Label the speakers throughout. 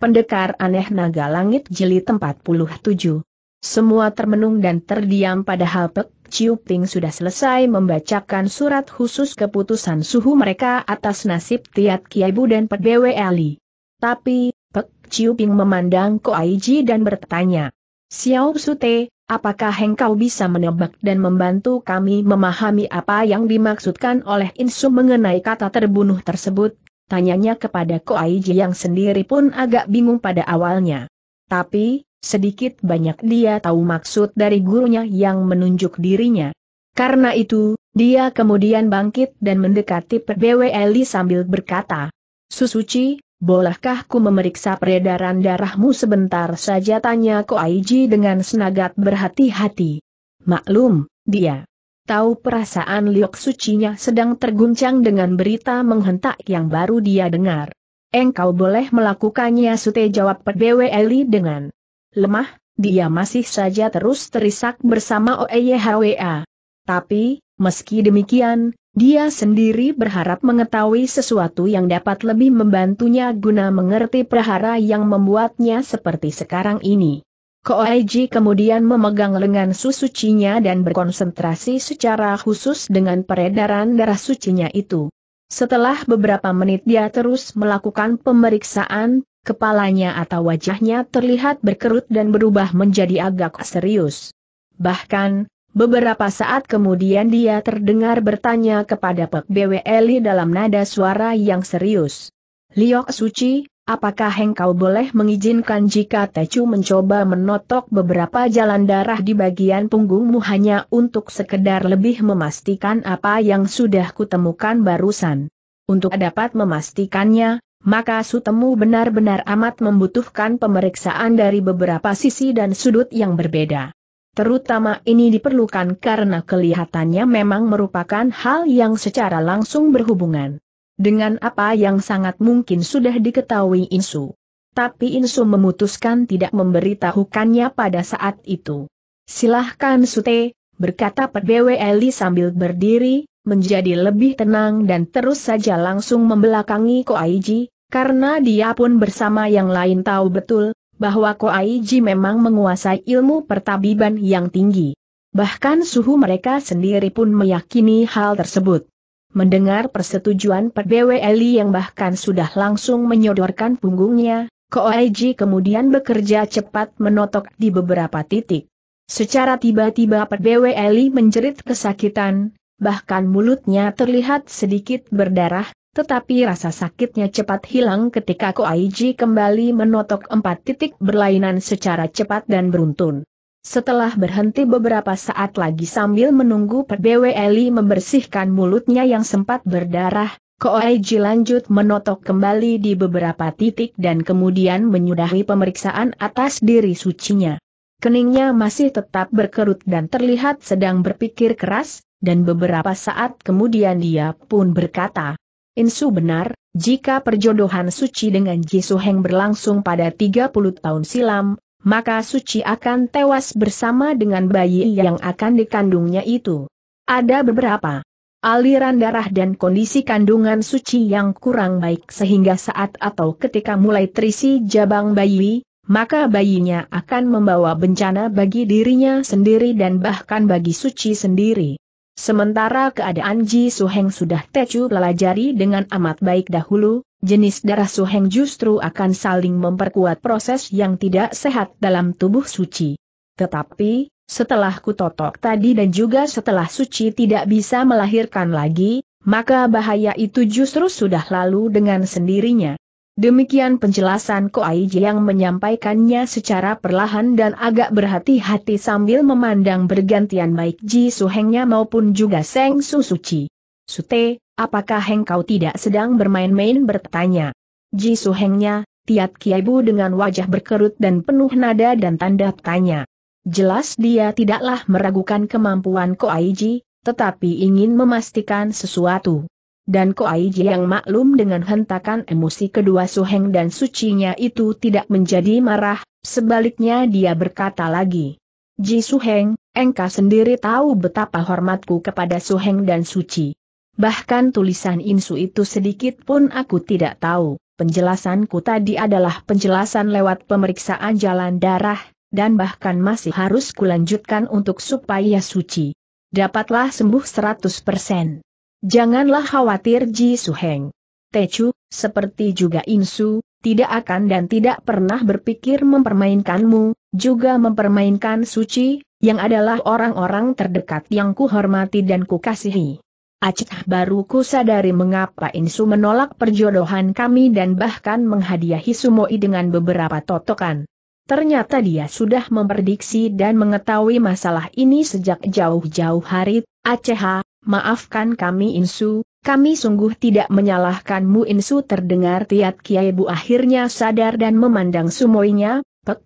Speaker 1: Pendekar aneh naga langit jeli tempat puluh tujuh. Semua termenung dan terdiam padahal Pek Ciu Ping sudah selesai membacakan surat khusus keputusan suhu mereka atas nasib Tiat Kiai Bu dan Pek Ali. Tapi, Pek Ciu Ping memandang Ko Ji dan bertanya, Xiao Sute, apakah engkau bisa menebak dan membantu kami memahami apa yang dimaksudkan oleh Insu mengenai kata terbunuh tersebut? tanyanya kepada Ko Aiji yang sendiri pun agak bingung pada awalnya. Tapi, sedikit banyak dia tahu maksud dari gurunya yang menunjuk dirinya. Karena itu, dia kemudian bangkit dan mendekati PBW Eli sambil berkata, Susuci, bolehkah ku memeriksa peredaran darahmu sebentar saja tanya Aiji dengan senagat berhati-hati. Maklum, dia tahu perasaan Liok Sucinya sedang terguncang dengan berita menghentak yang baru dia dengar. Engkau boleh melakukannya Sute jawab PBW Eli dengan lemah, dia masih saja terus terisak bersama OEYHWA. Tapi, meski demikian, dia sendiri berharap mengetahui sesuatu yang dapat lebih membantunya guna mengerti perhara yang membuatnya seperti sekarang ini. Koeji kemudian memegang lengan susucinya dan berkonsentrasi secara khusus dengan peredaran darah sucinya itu. Setelah beberapa menit dia terus melakukan pemeriksaan, kepalanya atau wajahnya terlihat berkerut dan berubah menjadi agak serius. Bahkan, beberapa saat kemudian dia terdengar bertanya kepada Pek BWLI dalam nada suara yang serius. Liok Suci, apakah engkau boleh mengizinkan jika Tecu mencoba menotok beberapa jalan darah di bagian punggungmu hanya untuk sekedar lebih memastikan apa yang sudah kutemukan barusan? Untuk dapat memastikannya, maka sutemu benar-benar amat membutuhkan pemeriksaan dari beberapa sisi dan sudut yang berbeda. Terutama ini diperlukan karena kelihatannya memang merupakan hal yang secara langsung berhubungan dengan apa yang sangat mungkin sudah diketahui Insu. Tapi Insu memutuskan tidak memberitahukannya pada saat itu. Silahkan Sute, berkata Pet Eli sambil berdiri, menjadi lebih tenang dan terus saja langsung membelakangi Koaiji, karena dia pun bersama yang lain tahu betul, bahwa Koaiji memang menguasai ilmu pertabiban yang tinggi. Bahkan suhu mereka sendiri pun meyakini hal tersebut. Mendengar persetujuan PDWLI yang bahkan sudah langsung menyodorkan punggungnya, Koaiji kemudian bekerja cepat menotok di beberapa titik. Secara tiba-tiba PDWLI menjerit kesakitan, bahkan mulutnya terlihat sedikit berdarah, tetapi rasa sakitnya cepat hilang ketika Koaiji kembali menotok empat titik berlainan secara cepat dan beruntun. Setelah berhenti beberapa saat lagi sambil menunggu PBW Eli membersihkan mulutnya yang sempat berdarah, Koeji lanjut menotok kembali di beberapa titik dan kemudian menyudahi pemeriksaan atas diri sucinya. Keningnya masih tetap berkerut dan terlihat sedang berpikir keras, dan beberapa saat kemudian dia pun berkata, Insu benar, jika perjodohan suci dengan Jisuheng berlangsung pada 30 tahun silam, maka Suci akan tewas bersama dengan bayi yang akan dikandungnya itu. Ada beberapa aliran darah dan kondisi kandungan suci yang kurang baik sehingga saat atau ketika mulai terisi jabang bayi, maka bayinya akan membawa bencana bagi dirinya sendiri dan bahkan bagi suci sendiri. Sementara keadaan Ji Suheng sudah Tecu pelajari dengan amat baik dahulu, jenis darah suheng justru akan saling memperkuat proses yang tidak sehat dalam tubuh suci. Tetapi, setelah kutotok tadi dan juga setelah suci tidak bisa melahirkan lagi, maka bahaya itu justru sudah lalu dengan sendirinya. Demikian penjelasan Ko Koaiji yang menyampaikannya secara perlahan dan agak berhati-hati sambil memandang bergantian baik Ji Suhengnya maupun juga Seng Susuci. Sute, apakah engkau tidak sedang bermain-main bertanya. Su Hengnya, Tiat Kiaibu dengan wajah berkerut dan penuh nada dan tanda tanya. Jelas dia tidaklah meragukan kemampuan Ko Ji, tetapi ingin memastikan sesuatu. Dan Ko Ji yang maklum dengan hentakan emosi kedua Suheng dan sucinya itu tidak menjadi marah, sebaliknya dia berkata lagi. Ji Suheng, engkau sendiri tahu betapa hormatku kepada Suheng dan Suci bahkan tulisan insu itu sedikit pun aku tidak tahu. Penjelasanku tadi adalah penjelasan lewat pemeriksaan jalan darah, dan bahkan masih harus kulanjutkan untuk supaya suci. Dapatlah sembuh 100%. Janganlah khawatir Ji Suheng. Teju, seperti juga Insu, tidak akan dan tidak pernah berpikir mempermainkanmu, juga mempermainkan Suci, yang adalah orang-orang terdekat yang kuhormati dan kukasihi. Acitah baru ku sadari mengapa Insu menolak perjodohan kami dan bahkan menghadiahi Sumoi dengan beberapa totokan. Ternyata dia sudah memprediksi dan mengetahui masalah ini sejak jauh-jauh hari, Aceh, maafkan kami Insu, kami sungguh tidak menyalahkanmu Insu terdengar tiat Kiai Bu akhirnya sadar dan memandang Sumoinya, Pek,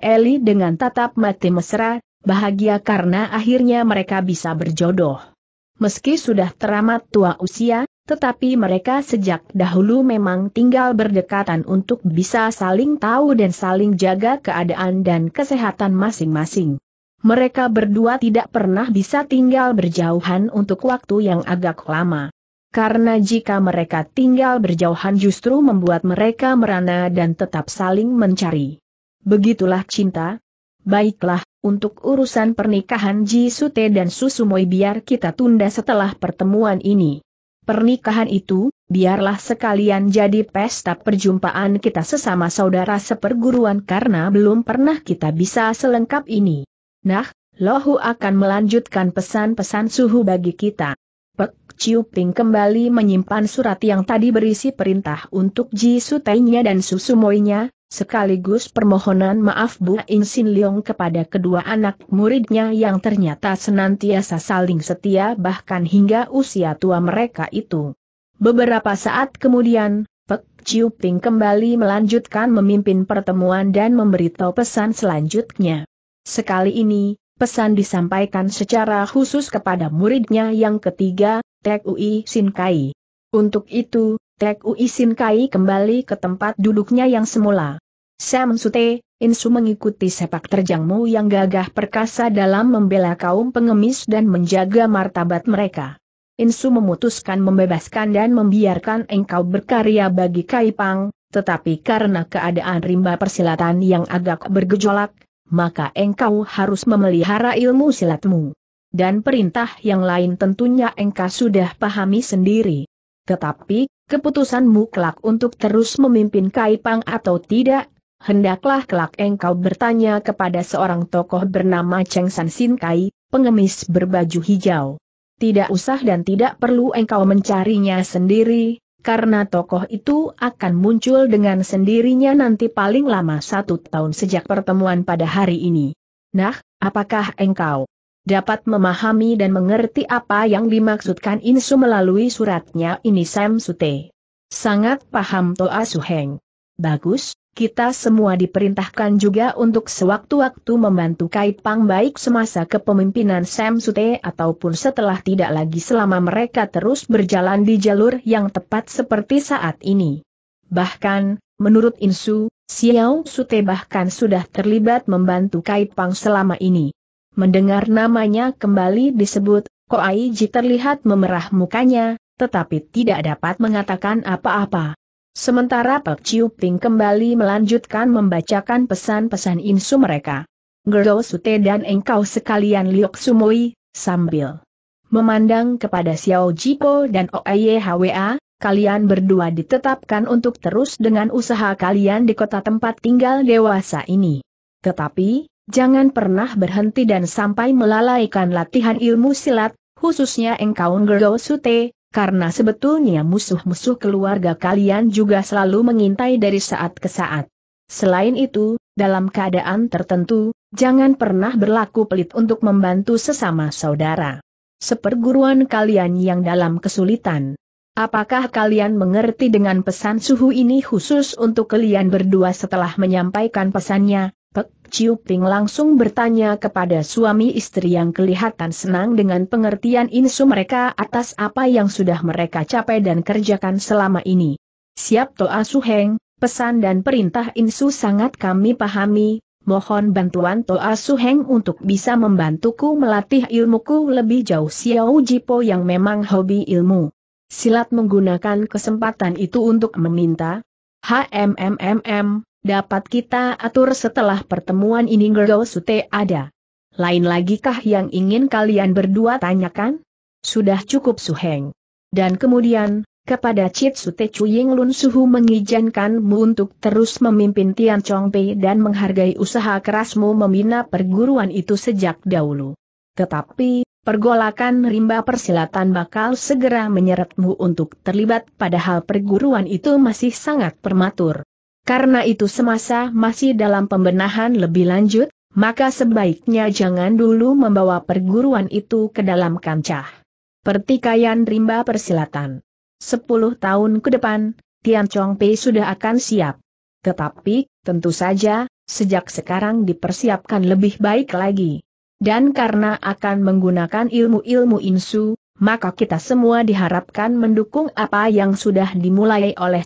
Speaker 1: Eli dengan tatap mati mesra, bahagia karena akhirnya mereka bisa berjodoh. Meski sudah teramat tua usia, tetapi mereka sejak dahulu memang tinggal berdekatan untuk bisa saling tahu dan saling jaga keadaan dan kesehatan masing-masing. Mereka berdua tidak pernah bisa tinggal berjauhan untuk waktu yang agak lama. Karena jika mereka tinggal berjauhan justru membuat mereka merana dan tetap saling mencari. Begitulah cinta, Baiklah, untuk urusan pernikahan Ji Sute dan Susumoi biar kita tunda setelah pertemuan ini. Pernikahan itu, biarlah sekalian jadi pesta perjumpaan kita sesama saudara seperguruan karena belum pernah kita bisa selengkap ini. Nah, Lohu akan melanjutkan pesan-pesan suhu bagi kita. Pek Chiu Ping kembali menyimpan surat yang tadi berisi perintah untuk Ji Sutainya dan Susumoinya, sekaligus permohonan maaf Bu In Sin Leong kepada kedua anak muridnya yang ternyata senantiasa saling setia bahkan hingga usia tua mereka itu. Beberapa saat kemudian, Pek Chiu Ping kembali melanjutkan memimpin pertemuan dan memberitahu pesan selanjutnya. Sekali ini, Pesan disampaikan secara khusus kepada muridnya yang ketiga, Tek Ui Sin Kai. Untuk itu, Tek Ui Sin Kai kembali ke tempat duduknya yang semula. Sam Sute, Insu mengikuti sepak terjangmu yang gagah perkasa dalam membela kaum pengemis dan menjaga martabat mereka. Insu memutuskan membebaskan dan membiarkan engkau berkarya bagi Kaipang, tetapi karena keadaan rimba persilatan yang agak bergejolak, maka engkau harus memelihara ilmu silatmu. Dan perintah yang lain tentunya engkau sudah pahami sendiri. Tetapi, keputusanmu kelak untuk terus memimpin Kaipang atau tidak, hendaklah kelak engkau bertanya kepada seorang tokoh bernama Cheng San Sin Kai, pengemis berbaju hijau. Tidak usah dan tidak perlu engkau mencarinya sendiri, karena tokoh itu akan muncul dengan sendirinya nanti paling lama satu tahun sejak pertemuan pada hari ini. Nah, apakah engkau dapat memahami dan mengerti apa yang dimaksudkan Insu melalui suratnya ini Sam Sute? Sangat paham Toa Suheng. Bagus, kita semua diperintahkan juga untuk sewaktu-waktu membantu Kaipang baik semasa kepemimpinan Sam Sute ataupun setelah tidak lagi selama mereka terus berjalan di jalur yang tepat seperti saat ini. Bahkan, menurut Insu, Xiao Sute bahkan sudah terlibat membantu Kaipang selama ini. Mendengar namanya kembali disebut, Ko Koaiji terlihat memerah mukanya, tetapi tidak dapat mengatakan apa-apa. Sementara Pak Chiu Ping kembali melanjutkan membacakan pesan-pesan insu mereka. Gergo Sute dan engkau sekalian Liok Sumui, sambil memandang kepada Xiao Jipo dan Hwa, kalian berdua ditetapkan untuk terus dengan usaha kalian di kota tempat tinggal dewasa ini. Tetapi, jangan pernah berhenti dan sampai melalaikan latihan ilmu silat, khususnya engkau Gergo Sute, karena sebetulnya musuh-musuh keluarga kalian juga selalu mengintai dari saat ke saat. Selain itu, dalam keadaan tertentu, jangan pernah berlaku pelit untuk membantu sesama saudara. Seperguruan kalian yang dalam kesulitan. Apakah kalian mengerti dengan pesan suhu ini khusus untuk kalian berdua setelah menyampaikan pesannya, Ciu Ping langsung bertanya kepada suami istri yang kelihatan senang dengan pengertian insu mereka atas apa yang sudah mereka capai dan kerjakan selama ini. Siap Toa Suheng, pesan dan perintah insu sangat kami pahami, mohon bantuan Toa Suheng untuk bisa membantuku melatih ilmuku lebih jauh Xiao Jipo yang memang hobi ilmu. Silat menggunakan kesempatan itu untuk meminta, HMMMM, dapat kita atur setelah pertemuan ini Gergo Sute ada. Lain lagi kah yang ingin kalian berdua tanyakan? Sudah cukup Suheng. Dan kemudian, kepada Chit Sute Chuying Lun Suhu mengizinkanmu untuk terus memimpin Tian Chongpei dan menghargai usaha kerasmu membina perguruan itu sejak dahulu. Tetapi, pergolakan rimba persilatan bakal segera menyeretmu untuk terlibat padahal perguruan itu masih sangat permatur. Karena itu semasa masih dalam pembenahan lebih lanjut, maka sebaiknya jangan dulu membawa perguruan itu ke dalam kancah. Pertikaian rimba persilatan. Sepuluh tahun ke depan, Tian Chong Pei sudah akan siap. Tetapi, tentu saja, sejak sekarang dipersiapkan lebih baik lagi. Dan karena akan menggunakan ilmu-ilmu insu, maka kita semua diharapkan mendukung apa yang sudah dimulai oleh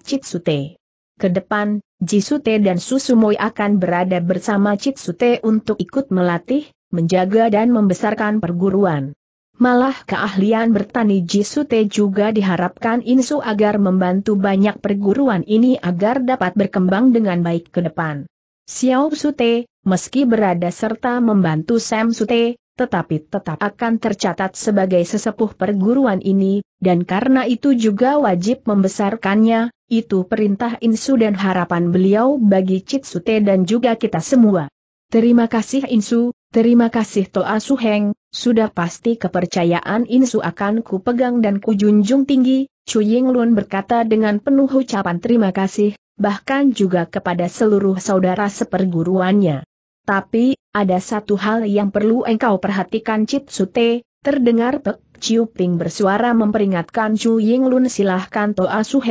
Speaker 1: Ke depan. Jisute dan Susumoi akan berada bersama Chitsute untuk ikut melatih, menjaga dan membesarkan perguruan. Malah keahlian bertani Jisute juga diharapkan Insu agar membantu banyak perguruan ini agar dapat berkembang dengan baik ke depan. Xiao Sute, meski berada serta membantu Sam Sute, tetapi tetap akan tercatat sebagai sesepuh perguruan ini, dan karena itu juga wajib membesarkannya, itu perintah Insu dan harapan beliau bagi Citsute dan juga kita semua. Terima kasih Insu, terima kasih Toa Suheng, sudah pasti kepercayaan Insu akan kupegang dan kujunjung junjung tinggi, Chu Lun berkata dengan penuh ucapan terima kasih, bahkan juga kepada seluruh saudara seperguruannya. Tapi, ada satu hal yang perlu engkau perhatikan Cip Sute, terdengar Pek Ciu Ping bersuara memperingatkan Chu Ying Lun silahkan Toa Su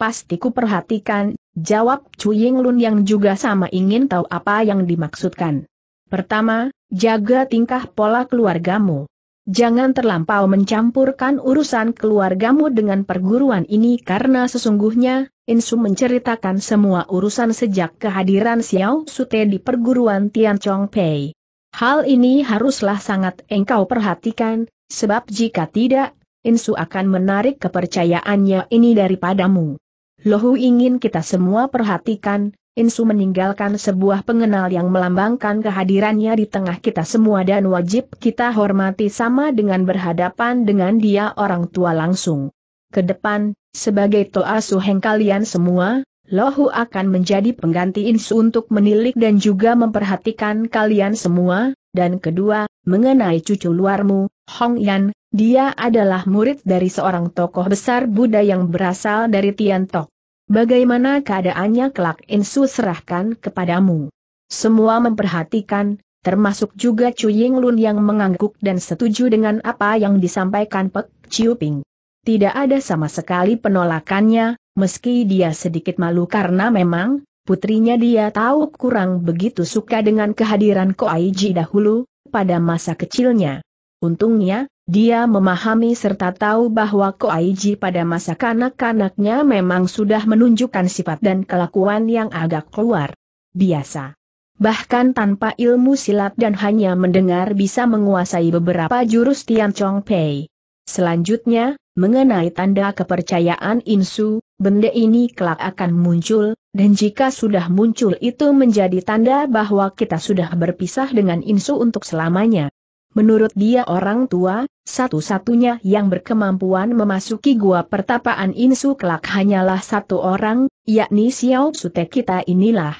Speaker 1: pasti ku perhatikan, jawab Chu Ying Lun yang juga sama ingin tahu apa yang dimaksudkan. Pertama, jaga tingkah pola keluargamu. Jangan terlampau mencampurkan urusan keluargamu dengan perguruan ini karena sesungguhnya, Insu menceritakan semua urusan sejak kehadiran Xiao Sute di perguruan Tian Chong Pei. Hal ini haruslah sangat engkau perhatikan, sebab jika tidak, Insu akan menarik kepercayaannya ini daripadamu. Lohu ingin kita semua perhatikan, Insu meninggalkan sebuah pengenal yang melambangkan kehadirannya di tengah kita semua dan wajib kita hormati sama dengan berhadapan dengan dia orang tua langsung. Kedepan, sebagai Toa Suheng kalian semua, Lohu akan menjadi pengganti Insu untuk menilik dan juga memperhatikan kalian semua, dan kedua, mengenai cucu luarmu, Hong Yan, dia adalah murid dari seorang tokoh besar Buddha yang berasal dari Tiantok. Bagaimana keadaannya kelak Insu serahkan kepadamu. Semua memperhatikan, termasuk juga Ying Lun yang mengangguk dan setuju dengan apa yang disampaikan Pek Chiu Ping. Tidak ada sama sekali penolakannya, meski dia sedikit malu karena memang, putrinya dia tahu kurang begitu suka dengan kehadiran Ko Ji dahulu, pada masa kecilnya. Untungnya, dia memahami serta tahu bahwa Ko Koaiji pada masa kanak-kanaknya memang sudah menunjukkan sifat dan kelakuan yang agak keluar biasa. Bahkan tanpa ilmu silat dan hanya mendengar bisa menguasai beberapa jurus Tian Chong Pei. Selanjutnya, mengenai tanda kepercayaan Insu, benda ini kelak akan muncul, dan jika sudah muncul itu menjadi tanda bahwa kita sudah berpisah dengan Insu untuk selamanya. Menurut dia orang tua, satu-satunya yang berkemampuan memasuki gua pertapaan Insu kelak hanyalah satu orang, yakni Xiao Sute kita inilah.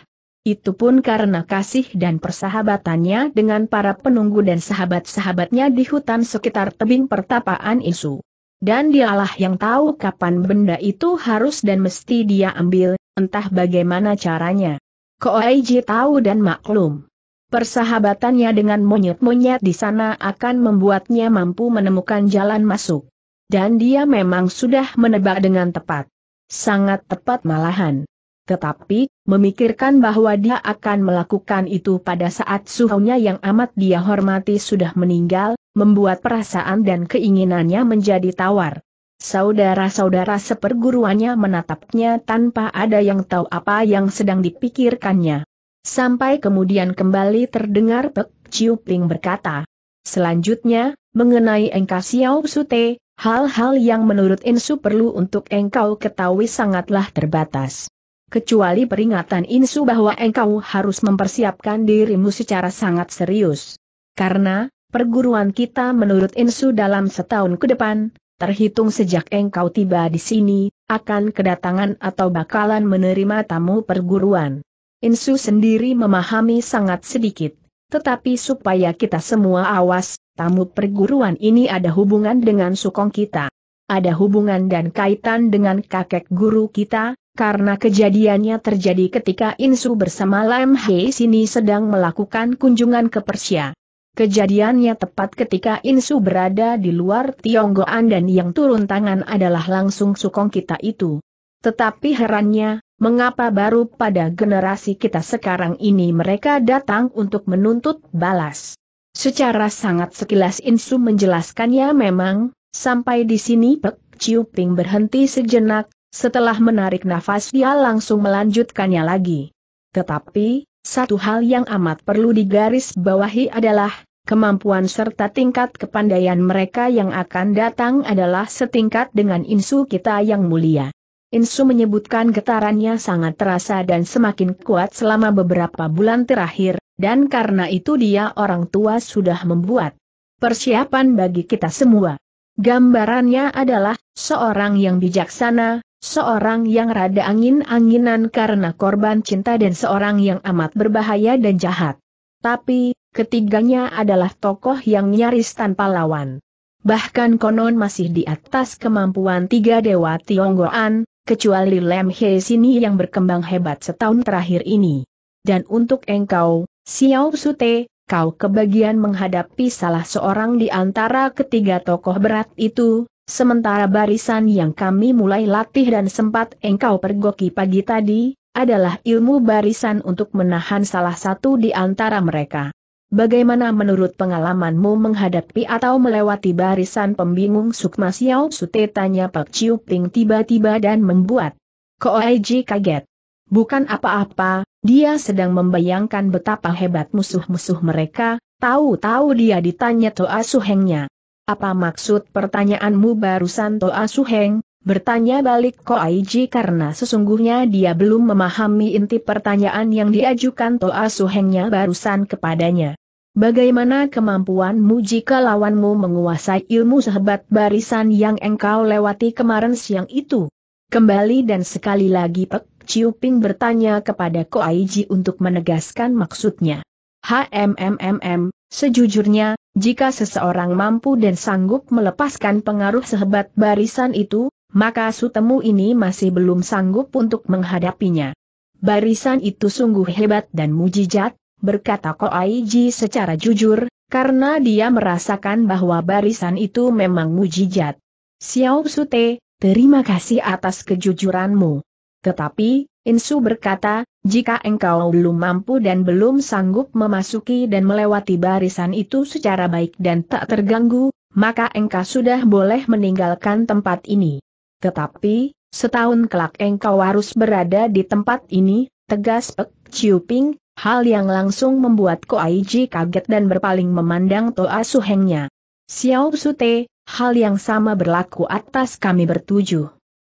Speaker 1: Itu pun karena kasih dan persahabatannya dengan para penunggu dan sahabat-sahabatnya di hutan sekitar tebing pertapaan Insu. Dan dialah yang tahu kapan benda itu harus dan mesti dia ambil, entah bagaimana caranya. Koeiji tahu dan maklum. Persahabatannya dengan monyet-monyet di sana akan membuatnya mampu menemukan jalan masuk. Dan dia memang sudah menebak dengan tepat. Sangat tepat malahan. Tetapi, memikirkan bahwa dia akan melakukan itu pada saat suhunya yang amat dia hormati sudah meninggal, membuat perasaan dan keinginannya menjadi tawar. Saudara-saudara seperguruannya menatapnya tanpa ada yang tahu apa yang sedang dipikirkannya. Sampai kemudian kembali terdengar Pek Ciu Ping berkata. Selanjutnya, mengenai Engkau Xiao Sute, hal-hal yang menurut Insu perlu untuk engkau ketahui sangatlah terbatas. Kecuali peringatan Insu bahwa engkau harus mempersiapkan dirimu secara sangat serius. Karena, perguruan kita menurut Insu dalam setahun ke depan, terhitung sejak engkau tiba di sini, akan kedatangan atau bakalan menerima tamu perguruan. Insu sendiri memahami sangat sedikit, tetapi supaya kita semua awas, tamu perguruan ini ada hubungan dengan sukong kita. Ada hubungan dan kaitan dengan kakek guru kita, karena kejadiannya terjadi ketika Insu bersama Lam Hei Sini sedang melakukan kunjungan ke Persia. Kejadiannya tepat ketika Insu berada di luar Tionggoan dan yang turun tangan adalah langsung sukong kita itu. Tetapi herannya, mengapa baru pada generasi kita sekarang ini mereka datang untuk menuntut balas. Secara sangat sekilas Insu menjelaskannya memang, sampai di sini Pek Ciu berhenti sejenak, setelah menarik nafas dia langsung melanjutkannya lagi. Tetapi, satu hal yang amat perlu digarisbawahi adalah, kemampuan serta tingkat kepandaian mereka yang akan datang adalah setingkat dengan insu kita yang mulia. Insu menyebutkan getarannya sangat terasa dan semakin kuat selama beberapa bulan terakhir, dan karena itu dia orang tua sudah membuat persiapan bagi kita semua. Gambarannya adalah, seorang yang bijaksana, seorang yang rada angin-anginan karena korban cinta dan seorang yang amat berbahaya dan jahat. Tapi, ketiganya adalah tokoh yang nyaris tanpa lawan. Bahkan konon masih di atas kemampuan tiga dewa Tionggoan, kecuali Lem He sini yang berkembang hebat setahun terakhir ini. Dan untuk engkau, Xiao Sute, kau kebagian menghadapi salah seorang di antara ketiga tokoh berat itu, sementara barisan yang kami mulai latih dan sempat engkau pergoki pagi tadi, adalah ilmu barisan untuk menahan salah satu di antara mereka. Bagaimana menurut pengalamanmu menghadapi atau melewati barisan pembingung Sukma Xiao Sute tanya Pak Chiu Ping tiba-tiba dan membuat Koaiji kaget. Bukan apa-apa, dia sedang membayangkan betapa hebat musuh-musuh mereka, tahu-tahu dia ditanya Toa Suhengnya. Apa maksud pertanyaanmu barusan Toa Suheng? Bertanya balik Ko Aiji karena sesungguhnya dia belum memahami inti pertanyaan yang diajukan Toa Suhengnya barusan kepadanya. Bagaimana kemampuanmu jika lawanmu menguasai ilmu sehebat barisan yang engkau lewati kemarin siang itu? Kembali dan sekali lagi Pek Chiu Ping bertanya kepada Ko Aiji untuk menegaskan maksudnya. HMMMM, sejujurnya, jika seseorang mampu dan sanggup melepaskan pengaruh sehebat barisan itu, maka sutemu ini masih belum sanggup untuk menghadapinya. Barisan itu sungguh hebat dan mujizat, berkata Koaiji secara jujur, karena dia merasakan bahwa barisan itu memang mujizat. Xiao Sute, terima kasih atas kejujuranmu. Tetapi, Insu berkata, jika engkau belum mampu dan belum sanggup memasuki dan melewati barisan itu secara baik dan tak terganggu, maka engkau sudah boleh meninggalkan tempat ini. Tetapi, setahun kelak engkau harus berada di tempat ini, tegas Pek Chiu Ping, hal yang langsung membuat Ko Koaiji kaget dan berpaling memandang Toa Suhengnya. Xiao Sute, hal yang sama berlaku atas kami bertujuh.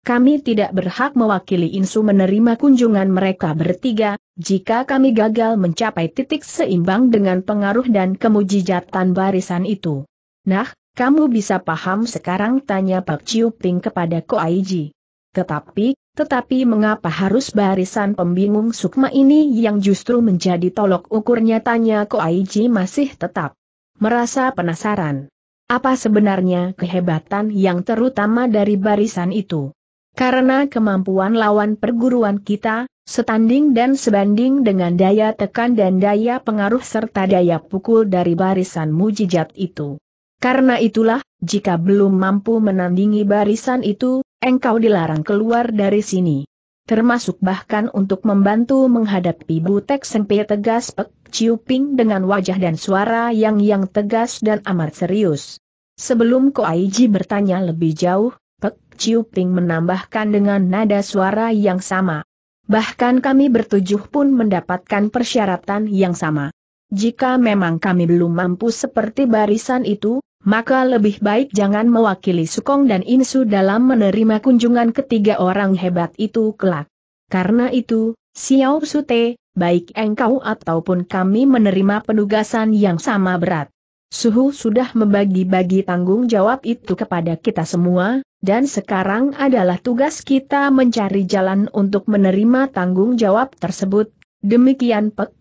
Speaker 1: Kami tidak berhak mewakili Insu menerima kunjungan mereka bertiga, jika kami gagal mencapai titik seimbang dengan pengaruh dan kemujijatan barisan itu. Nah, kamu bisa paham sekarang tanya Pak Chiu Ping kepada Ko Aiji. Tetapi, tetapi mengapa harus barisan pembingung sukma ini yang justru menjadi tolok ukurnya tanya Ko Aiji masih tetap merasa penasaran. Apa sebenarnya kehebatan yang terutama dari barisan itu? Karena kemampuan lawan perguruan kita, setanding dan sebanding dengan daya tekan dan daya pengaruh serta daya pukul dari barisan mujijat itu. Karena itulah, jika belum mampu menandingi barisan itu, engkau dilarang keluar dari sini. Termasuk bahkan untuk membantu menghadapi Butek Sengpe tegas Pek Ciuping dengan wajah dan suara yang yang tegas dan amat serius. Sebelum Ko Koaiji bertanya lebih jauh, Pek Ciuping menambahkan dengan nada suara yang sama. Bahkan kami bertujuh pun mendapatkan persyaratan yang sama. Jika memang kami belum mampu seperti barisan itu, maka lebih baik jangan mewakili Sukong dan Insu dalam menerima kunjungan ketiga orang hebat itu kelak. Karena itu, Xiao Sute, baik engkau ataupun kami menerima penugasan yang sama berat. Suhu sudah membagi-bagi tanggung jawab itu kepada kita semua, dan sekarang adalah tugas kita mencari jalan untuk menerima tanggung jawab tersebut. Demikian Pek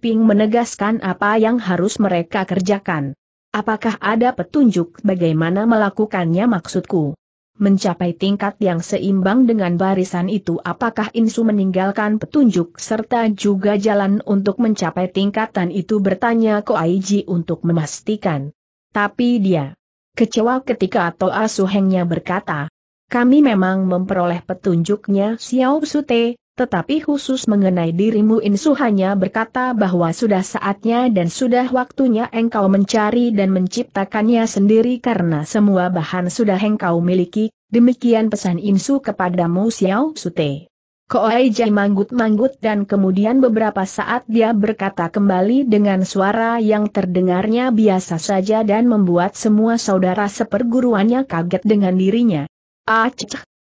Speaker 1: Ping menegaskan apa yang harus mereka kerjakan. Apakah ada petunjuk bagaimana melakukannya maksudku? Mencapai tingkat yang seimbang dengan barisan itu apakah Insu meninggalkan petunjuk serta juga jalan untuk mencapai tingkatan itu bertanya Koaiji untuk memastikan. Tapi dia kecewa ketika Toa Suhengnya berkata, kami memang memperoleh petunjuknya Xiao Sute, tetapi khusus mengenai dirimu Insu hanya berkata bahwa sudah saatnya dan sudah waktunya engkau mencari dan menciptakannya sendiri karena semua bahan sudah engkau miliki, demikian pesan Insu kepadamu Xiao Sute. Koai Jai manggut-manggut dan kemudian beberapa saat dia berkata kembali dengan suara yang terdengarnya biasa saja dan membuat semua saudara seperguruannya kaget dengan dirinya. Ah,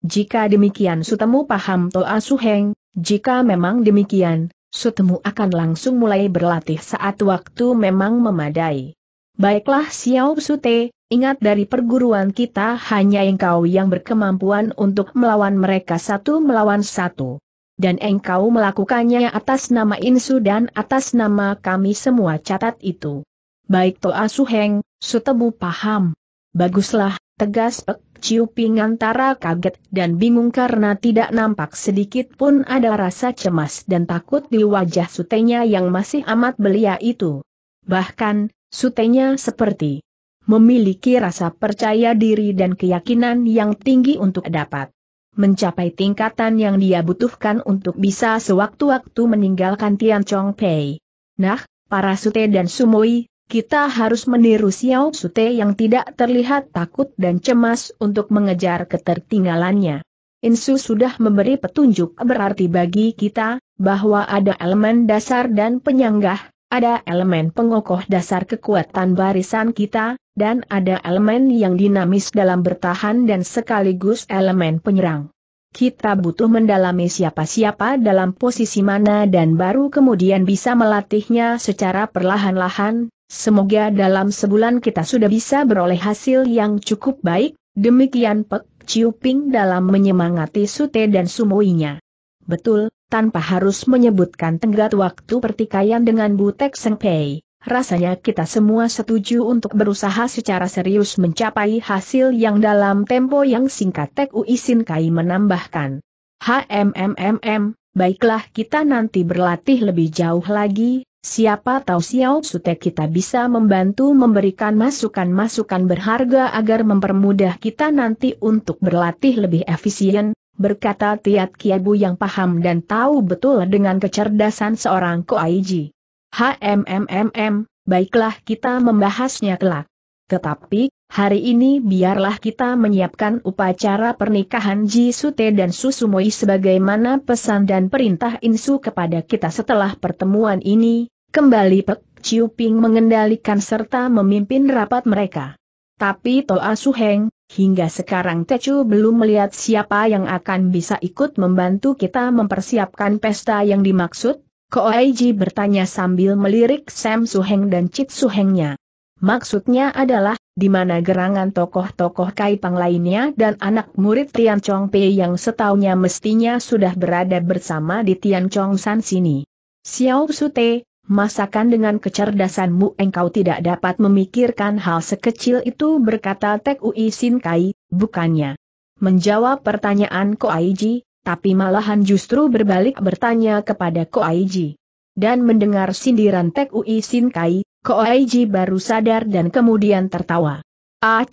Speaker 1: jika demikian Sutemu paham Toa Suheng, jika memang demikian, Sutemu akan langsung mulai berlatih saat waktu memang memadai. Baiklah Xiao Sute, ingat dari perguruan kita hanya engkau yang berkemampuan untuk melawan mereka satu melawan satu. Dan engkau melakukannya atas nama Insu dan atas nama kami semua catat itu. Baik Toa Suheng, Sutemu paham. Baguslah, tegas Pek Ciu Ping antara kaget dan bingung karena tidak nampak sedikit pun ada rasa cemas dan takut di wajah sutenya yang masih amat belia itu. Bahkan, sutenya seperti memiliki rasa percaya diri dan keyakinan yang tinggi untuk dapat mencapai tingkatan yang dia butuhkan untuk bisa sewaktu-waktu meninggalkan Tian Chong Pei. Nah, para sute dan sumoi, kita harus meniru Xiao Sute yang tidak terlihat takut dan cemas untuk mengejar ketertinggalannya. Insu sudah memberi petunjuk berarti bagi kita, bahwa ada elemen dasar dan penyanggah, ada elemen pengokoh dasar kekuatan barisan kita, dan ada elemen yang dinamis dalam bertahan dan sekaligus elemen penyerang kita butuh mendalami siapa-siapa dalam posisi mana dan baru kemudian bisa melatihnya secara perlahan-lahan, semoga dalam sebulan kita sudah bisa beroleh hasil yang cukup baik, demikian Pek Ciuping Ping dalam menyemangati Sute dan Sumoinya. Betul, tanpa harus menyebutkan tenggat waktu pertikaian dengan Butek Sengpei rasanya kita semua setuju untuk berusaha secara serius mencapai hasil yang dalam tempo yang singkat Tek Ui Kai menambahkan. HMMMM, baiklah kita nanti berlatih lebih jauh lagi, siapa tahu Xiao Sute kita bisa membantu memberikan masukan-masukan berharga agar mempermudah kita nanti untuk berlatih lebih efisien, berkata Tiat Kiabu yang paham dan tahu betul dengan kecerdasan seorang Koaiji. HMMMM, baiklah kita membahasnya kelak. Tetapi, hari ini biarlah kita menyiapkan upacara pernikahan Ji Sute dan Susumoi sebagaimana pesan dan perintah Insu kepada kita setelah pertemuan ini, kembali Pek Chiu Ping mengendalikan serta memimpin rapat mereka. Tapi Toa Suheng, Hingga sekarang Tecu belum melihat siapa yang akan bisa ikut membantu kita mempersiapkan pesta yang dimaksud, Koaiji bertanya sambil melirik Sam Suheng dan Cit Suhengnya. Maksudnya adalah, di mana gerangan tokoh-tokoh Kaipang lainnya dan anak murid Tian Chong Pei yang setaunya mestinya sudah berada bersama di Tian Chong San sini. Xiao Te, masakan dengan kecerdasanmu engkau tidak dapat memikirkan hal sekecil itu berkata Tek Ui Sin Kai, bukannya. Menjawab pertanyaan Koaiji, tapi malahan justru berbalik bertanya kepada Ko Aiji. Dan mendengar sindiran Tek Ui Sin Kai, Aiji baru sadar dan kemudian tertawa. Ah,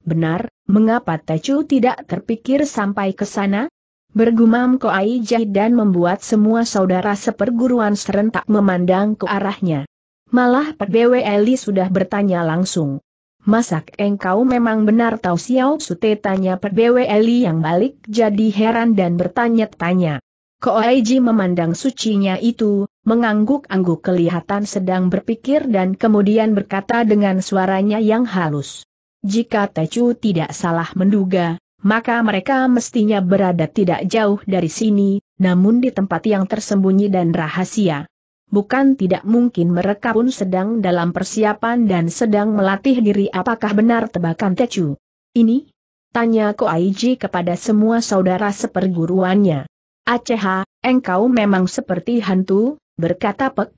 Speaker 1: benar, mengapa Tecu tidak terpikir sampai ke sana? Bergumam Ko Aiji dan membuat semua saudara seperguruan serentak memandang ke arahnya. Malah Pak BWLI sudah bertanya langsung. Masak engkau memang benar tahu Xiao Sute tanya per Eli yang balik jadi heran dan bertanya-tanya. Koaiji memandang sucinya itu, mengangguk-angguk kelihatan sedang berpikir dan kemudian berkata dengan suaranya yang halus. Jika Tecu tidak salah menduga, maka mereka mestinya berada tidak jauh dari sini, namun di tempat yang tersembunyi dan rahasia bukan tidak mungkin mereka pun sedang dalam persiapan dan sedang melatih diri apakah benar tebakan Tecu. Ini? Tanya Ko Koaiji kepada semua saudara seperguruannya. Aceh, engkau memang seperti hantu, berkata Pek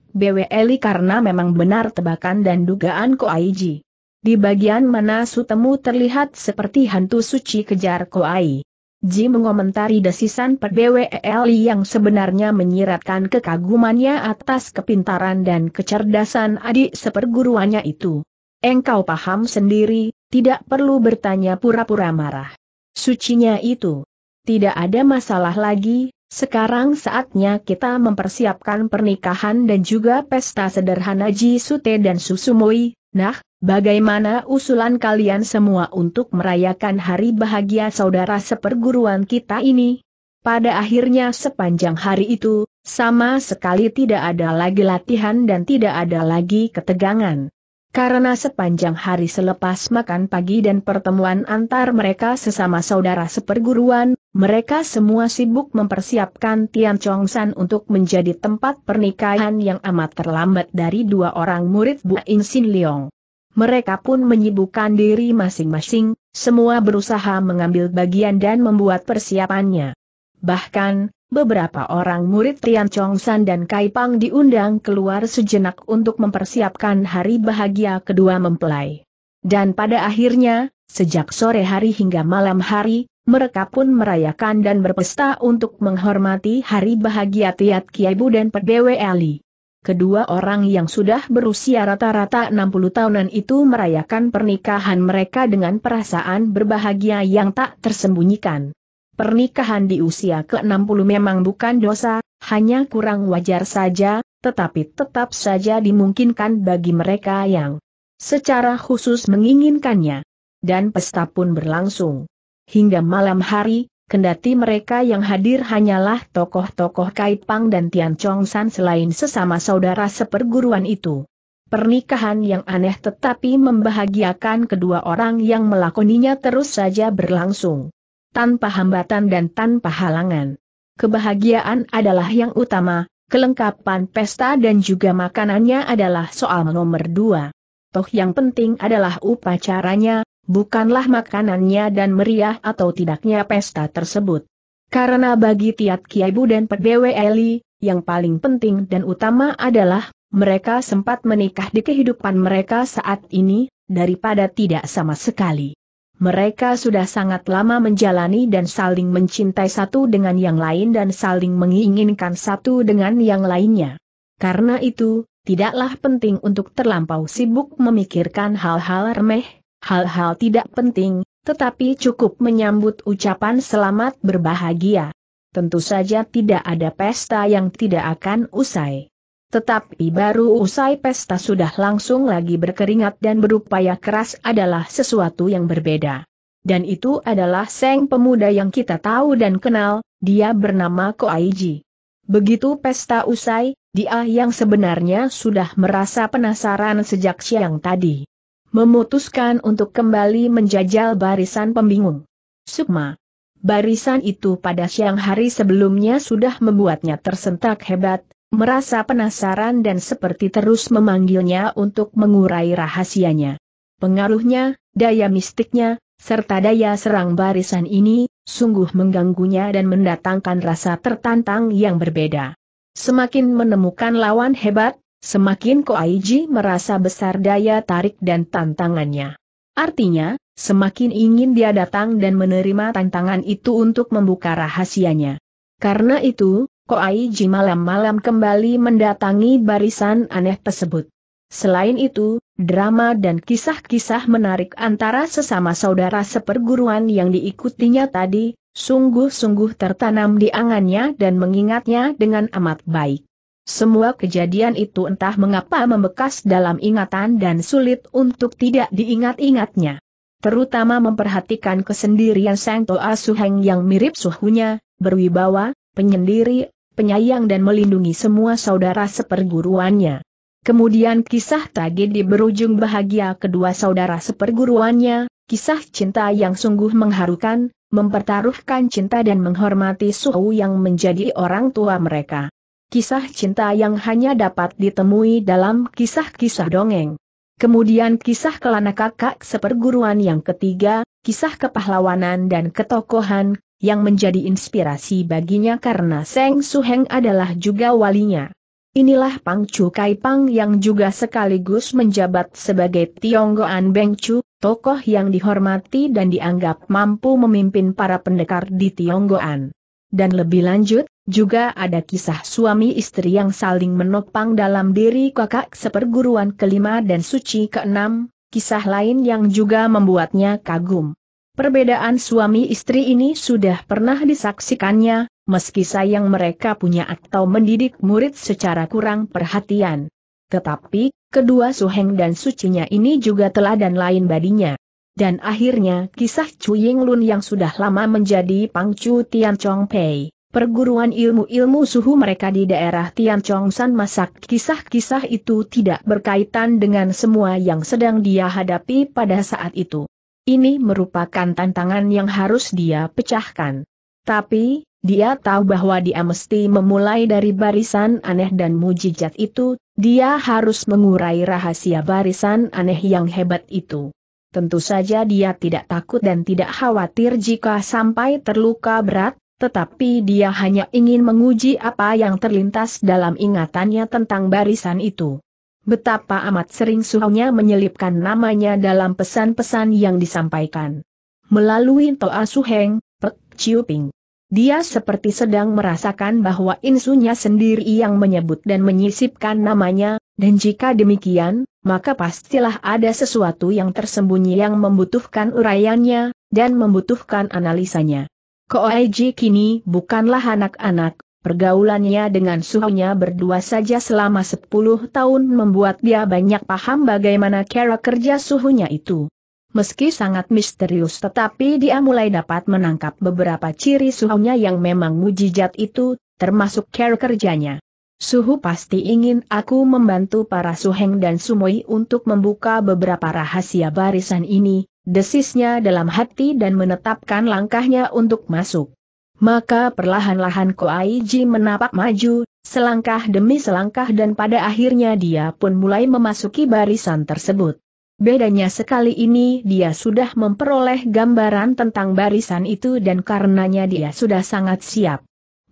Speaker 1: Eli karena memang benar tebakan dan dugaan Ko Koaiji. Di bagian mana sutemu terlihat seperti hantu suci kejar Ko Koai. Ji mengomentari desisan BWLI yang sebenarnya menyiratkan kekagumannya atas kepintaran dan kecerdasan adik seperguruannya itu. Engkau paham sendiri, tidak perlu bertanya pura-pura marah. Sucinya itu. Tidak ada masalah lagi, sekarang saatnya kita mempersiapkan pernikahan dan juga pesta sederhana Ji Sute dan Susumoi, nah, Bagaimana usulan kalian semua untuk merayakan hari bahagia saudara seperguruan kita ini? Pada akhirnya sepanjang hari itu, sama sekali tidak ada lagi latihan dan tidak ada lagi ketegangan. Karena sepanjang hari selepas makan pagi dan pertemuan antar mereka sesama saudara seperguruan, mereka semua sibuk mempersiapkan Tian Chong San untuk menjadi tempat pernikahan yang amat terlambat dari dua orang murid Bu In Sin Leong. Mereka pun menyibukkan diri masing-masing, semua berusaha mengambil bagian dan membuat persiapannya. Bahkan, beberapa orang murid Tian San dan Kai Pang diundang keluar sejenak untuk mempersiapkan hari bahagia kedua mempelai. Dan pada akhirnya, sejak sore hari hingga malam hari, mereka pun merayakan dan berpesta untuk menghormati hari bahagia Tiat kiai Bu dan Pedewe Ali kedua orang yang sudah berusia rata-rata 60 tahunan itu merayakan pernikahan mereka dengan perasaan berbahagia yang tak tersembunyikan. Pernikahan di usia ke-60 memang bukan dosa, hanya kurang wajar saja, tetapi tetap saja dimungkinkan bagi mereka yang secara khusus menginginkannya. Dan pesta pun berlangsung. Hingga malam hari, kendati mereka yang hadir hanyalah tokoh-tokoh Kaipang dan Tian Chong San selain sesama saudara seperguruan itu. Pernikahan yang aneh tetapi membahagiakan kedua orang yang melakoninya terus saja berlangsung. Tanpa hambatan dan tanpa halangan. Kebahagiaan adalah yang utama, kelengkapan pesta dan juga makanannya adalah soal nomor dua. Toh yang penting adalah upacaranya, bukanlah makanannya dan meriah atau tidaknya pesta tersebut. Karena bagi Tiat Kiai Bu dan Pedewe Eli, yang paling penting dan utama adalah, mereka sempat menikah di kehidupan mereka saat ini, daripada tidak sama sekali. Mereka sudah sangat lama menjalani dan saling mencintai satu dengan yang lain dan saling menginginkan satu dengan yang lainnya. Karena itu, tidaklah penting untuk terlampau sibuk memikirkan hal-hal remeh, Hal-hal tidak penting, tetapi cukup menyambut ucapan selamat berbahagia. Tentu saja tidak ada pesta yang tidak akan usai. Tetapi baru usai pesta sudah langsung lagi berkeringat dan berupaya keras adalah sesuatu yang berbeda. Dan itu adalah seng pemuda yang kita tahu dan kenal, dia bernama Koaiji. Begitu pesta usai, dia yang sebenarnya sudah merasa penasaran sejak siang tadi memutuskan untuk kembali menjajal barisan pembingung. Sukma. Barisan itu pada siang hari sebelumnya sudah membuatnya tersentak hebat, merasa penasaran dan seperti terus memanggilnya untuk mengurai rahasianya. Pengaruhnya, daya mistiknya, serta daya serang barisan ini, sungguh mengganggunya dan mendatangkan rasa tertantang yang berbeda. Semakin menemukan lawan hebat, Semakin Ko Koaiji merasa besar daya tarik dan tantangannya. Artinya, semakin ingin dia datang dan menerima tantangan itu untuk membuka rahasianya. Karena itu, Ko Koaiji malam-malam kembali mendatangi barisan aneh tersebut. Selain itu, drama dan kisah-kisah menarik antara sesama saudara seperguruan yang diikutinya tadi, sungguh-sungguh tertanam di angannya dan mengingatnya dengan amat baik. Semua kejadian itu entah mengapa membekas dalam ingatan dan sulit untuk tidak diingat-ingatnya. Terutama memperhatikan kesendirian Sang Toa Suheng yang mirip suhunya, berwibawa, penyendiri, penyayang dan melindungi semua saudara seperguruannya. Kemudian kisah tragedi berujung bahagia kedua saudara seperguruannya, kisah cinta yang sungguh mengharukan, mempertaruhkan cinta dan menghormati Suhu yang menjadi orang tua mereka kisah cinta yang hanya dapat ditemui dalam kisah-kisah dongeng. Kemudian kisah kelana kakak seperguruan yang ketiga, kisah kepahlawanan dan ketokohan, yang menjadi inspirasi baginya karena Seng Suheng adalah juga walinya. Inilah Pang Chu Kai Pang yang juga sekaligus menjabat sebagai Tionggoan Beng Chu, tokoh yang dihormati dan dianggap mampu memimpin para pendekar di Tionggoan dan lebih lanjut, juga ada kisah suami istri yang saling menopang dalam diri kakak seperguruan kelima dan suci keenam, kisah lain yang juga membuatnya kagum. Perbedaan suami istri ini sudah pernah disaksikannya, meski sayang mereka punya atau mendidik murid secara kurang perhatian. Tetapi, kedua suheng dan sucinya ini juga telah dan lain badinya dan akhirnya kisah Cui Ying Lun yang sudah lama menjadi pangcu Tian Chong Pei. Perguruan ilmu-ilmu suhu mereka di daerah Tian Chong San Masak kisah-kisah itu tidak berkaitan dengan semua yang sedang dia hadapi pada saat itu. Ini merupakan tantangan yang harus dia pecahkan. Tapi, dia tahu bahwa dia mesti memulai dari barisan aneh dan mujizat itu, dia harus mengurai rahasia barisan aneh yang hebat itu tentu saja dia tidak takut dan tidak khawatir jika sampai terluka berat, tetapi dia hanya ingin menguji apa yang terlintas dalam ingatannya tentang barisan itu. Betapa amat sering suhunya menyelipkan namanya dalam pesan-pesan yang disampaikan. Melalui Toa Suheng, Pek Chiu Ping. Dia seperti sedang merasakan bahwa insunya sendiri yang menyebut dan menyisipkan namanya, dan jika demikian, maka pastilah ada sesuatu yang tersembunyi yang membutuhkan uraiannya, dan membutuhkan analisanya. Koeji kini bukanlah anak-anak, pergaulannya dengan suhunya berdua saja selama 10 tahun membuat dia banyak paham bagaimana cara kerja suhunya itu. Meski sangat misterius tetapi dia mulai dapat menangkap beberapa ciri suhunya yang memang mujijat itu, termasuk cara kerjanya. Suhu pasti ingin aku membantu para Suheng dan Sumoi untuk membuka beberapa rahasia barisan ini, desisnya dalam hati dan menetapkan langkahnya untuk masuk. Maka perlahan-lahan Koaiji menapak maju, selangkah demi selangkah dan pada akhirnya dia pun mulai memasuki barisan tersebut. Bedanya sekali ini dia sudah memperoleh gambaran tentang barisan itu dan karenanya dia sudah sangat siap.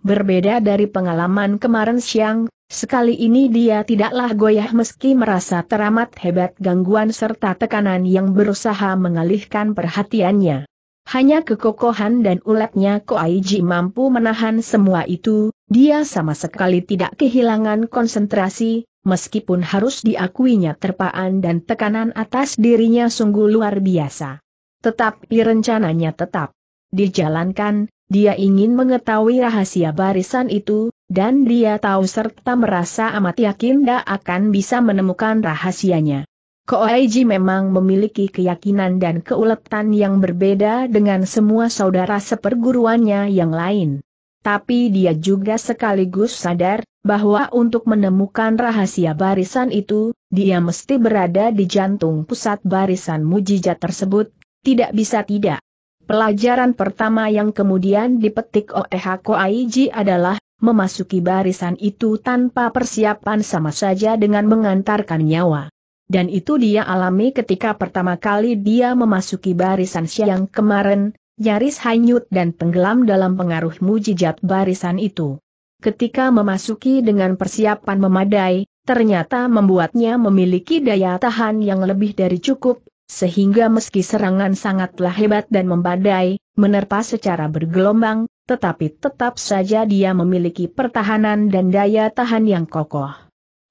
Speaker 1: Berbeda dari pengalaman kemarin siang, sekali ini dia tidaklah goyah meski merasa teramat hebat gangguan serta tekanan yang berusaha mengalihkan perhatiannya. Hanya kekokohan dan ulatnya Koaiji mampu menahan semua itu, dia sama sekali tidak kehilangan konsentrasi, meskipun harus diakuinya terpaan dan tekanan atas dirinya sungguh luar biasa. Tetapi rencananya tetap dijalankan, dia ingin mengetahui rahasia barisan itu, dan dia tahu serta merasa amat yakin dia akan bisa menemukan rahasianya. Koaiji memang memiliki keyakinan dan keuletan yang berbeda dengan semua saudara seperguruannya yang lain. Tapi dia juga sekaligus sadar, bahwa untuk menemukan rahasia barisan itu, dia mesti berada di jantung pusat barisan mujizat tersebut, tidak bisa tidak. Pelajaran pertama yang kemudian dipetik oleh Hako Aiji adalah, memasuki barisan itu tanpa persiapan sama saja dengan mengantarkan nyawa. Dan itu dia alami ketika pertama kali dia memasuki barisan siang kemarin, nyaris hanyut dan tenggelam dalam pengaruh mujijat barisan itu. Ketika memasuki dengan persiapan memadai, ternyata membuatnya memiliki daya tahan yang lebih dari cukup, sehingga meski serangan sangatlah hebat dan membadai, menerpa secara bergelombang, tetapi tetap saja dia memiliki pertahanan dan daya tahan yang kokoh.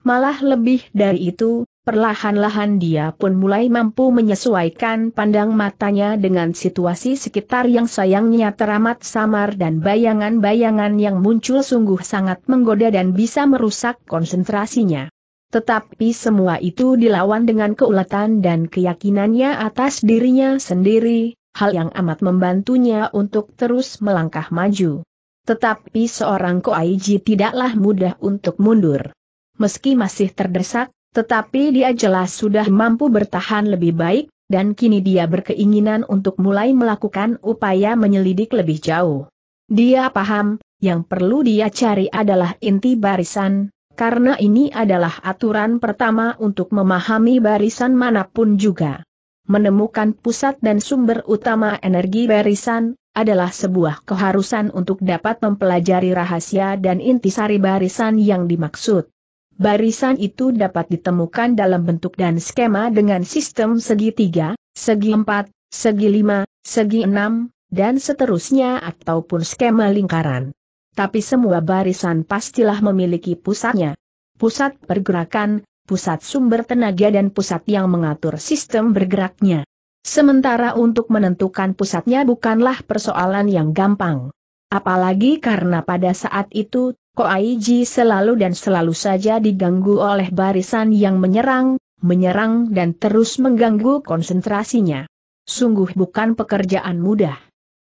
Speaker 1: Malah lebih dari itu, perlahan-lahan dia pun mulai mampu menyesuaikan pandang matanya dengan situasi sekitar yang sayangnya teramat samar dan bayangan-bayangan yang muncul sungguh sangat menggoda dan bisa merusak konsentrasinya. Tetapi semua itu dilawan dengan keuletan dan keyakinannya atas dirinya sendiri, hal yang amat membantunya untuk terus melangkah maju. Tetapi seorang Koaiji tidaklah mudah untuk mundur. Meski masih terdesak, tetapi dia jelas sudah mampu bertahan lebih baik, dan kini dia berkeinginan untuk mulai melakukan upaya menyelidik lebih jauh. Dia paham, yang perlu dia cari adalah inti barisan, karena ini adalah aturan pertama untuk memahami barisan manapun juga. Menemukan pusat dan sumber utama energi barisan, adalah sebuah keharusan untuk dapat mempelajari rahasia dan intisari barisan yang dimaksud. Barisan itu dapat ditemukan dalam bentuk dan skema dengan sistem segitiga, segi empat, segi lima, segi enam, dan seterusnya ataupun skema lingkaran tapi semua barisan pastilah memiliki pusatnya. Pusat pergerakan, pusat sumber tenaga dan pusat yang mengatur sistem bergeraknya. Sementara untuk menentukan pusatnya bukanlah persoalan yang gampang. Apalagi karena pada saat itu, Koaiji selalu dan selalu saja diganggu oleh barisan yang menyerang, menyerang dan terus mengganggu konsentrasinya. Sungguh bukan pekerjaan mudah.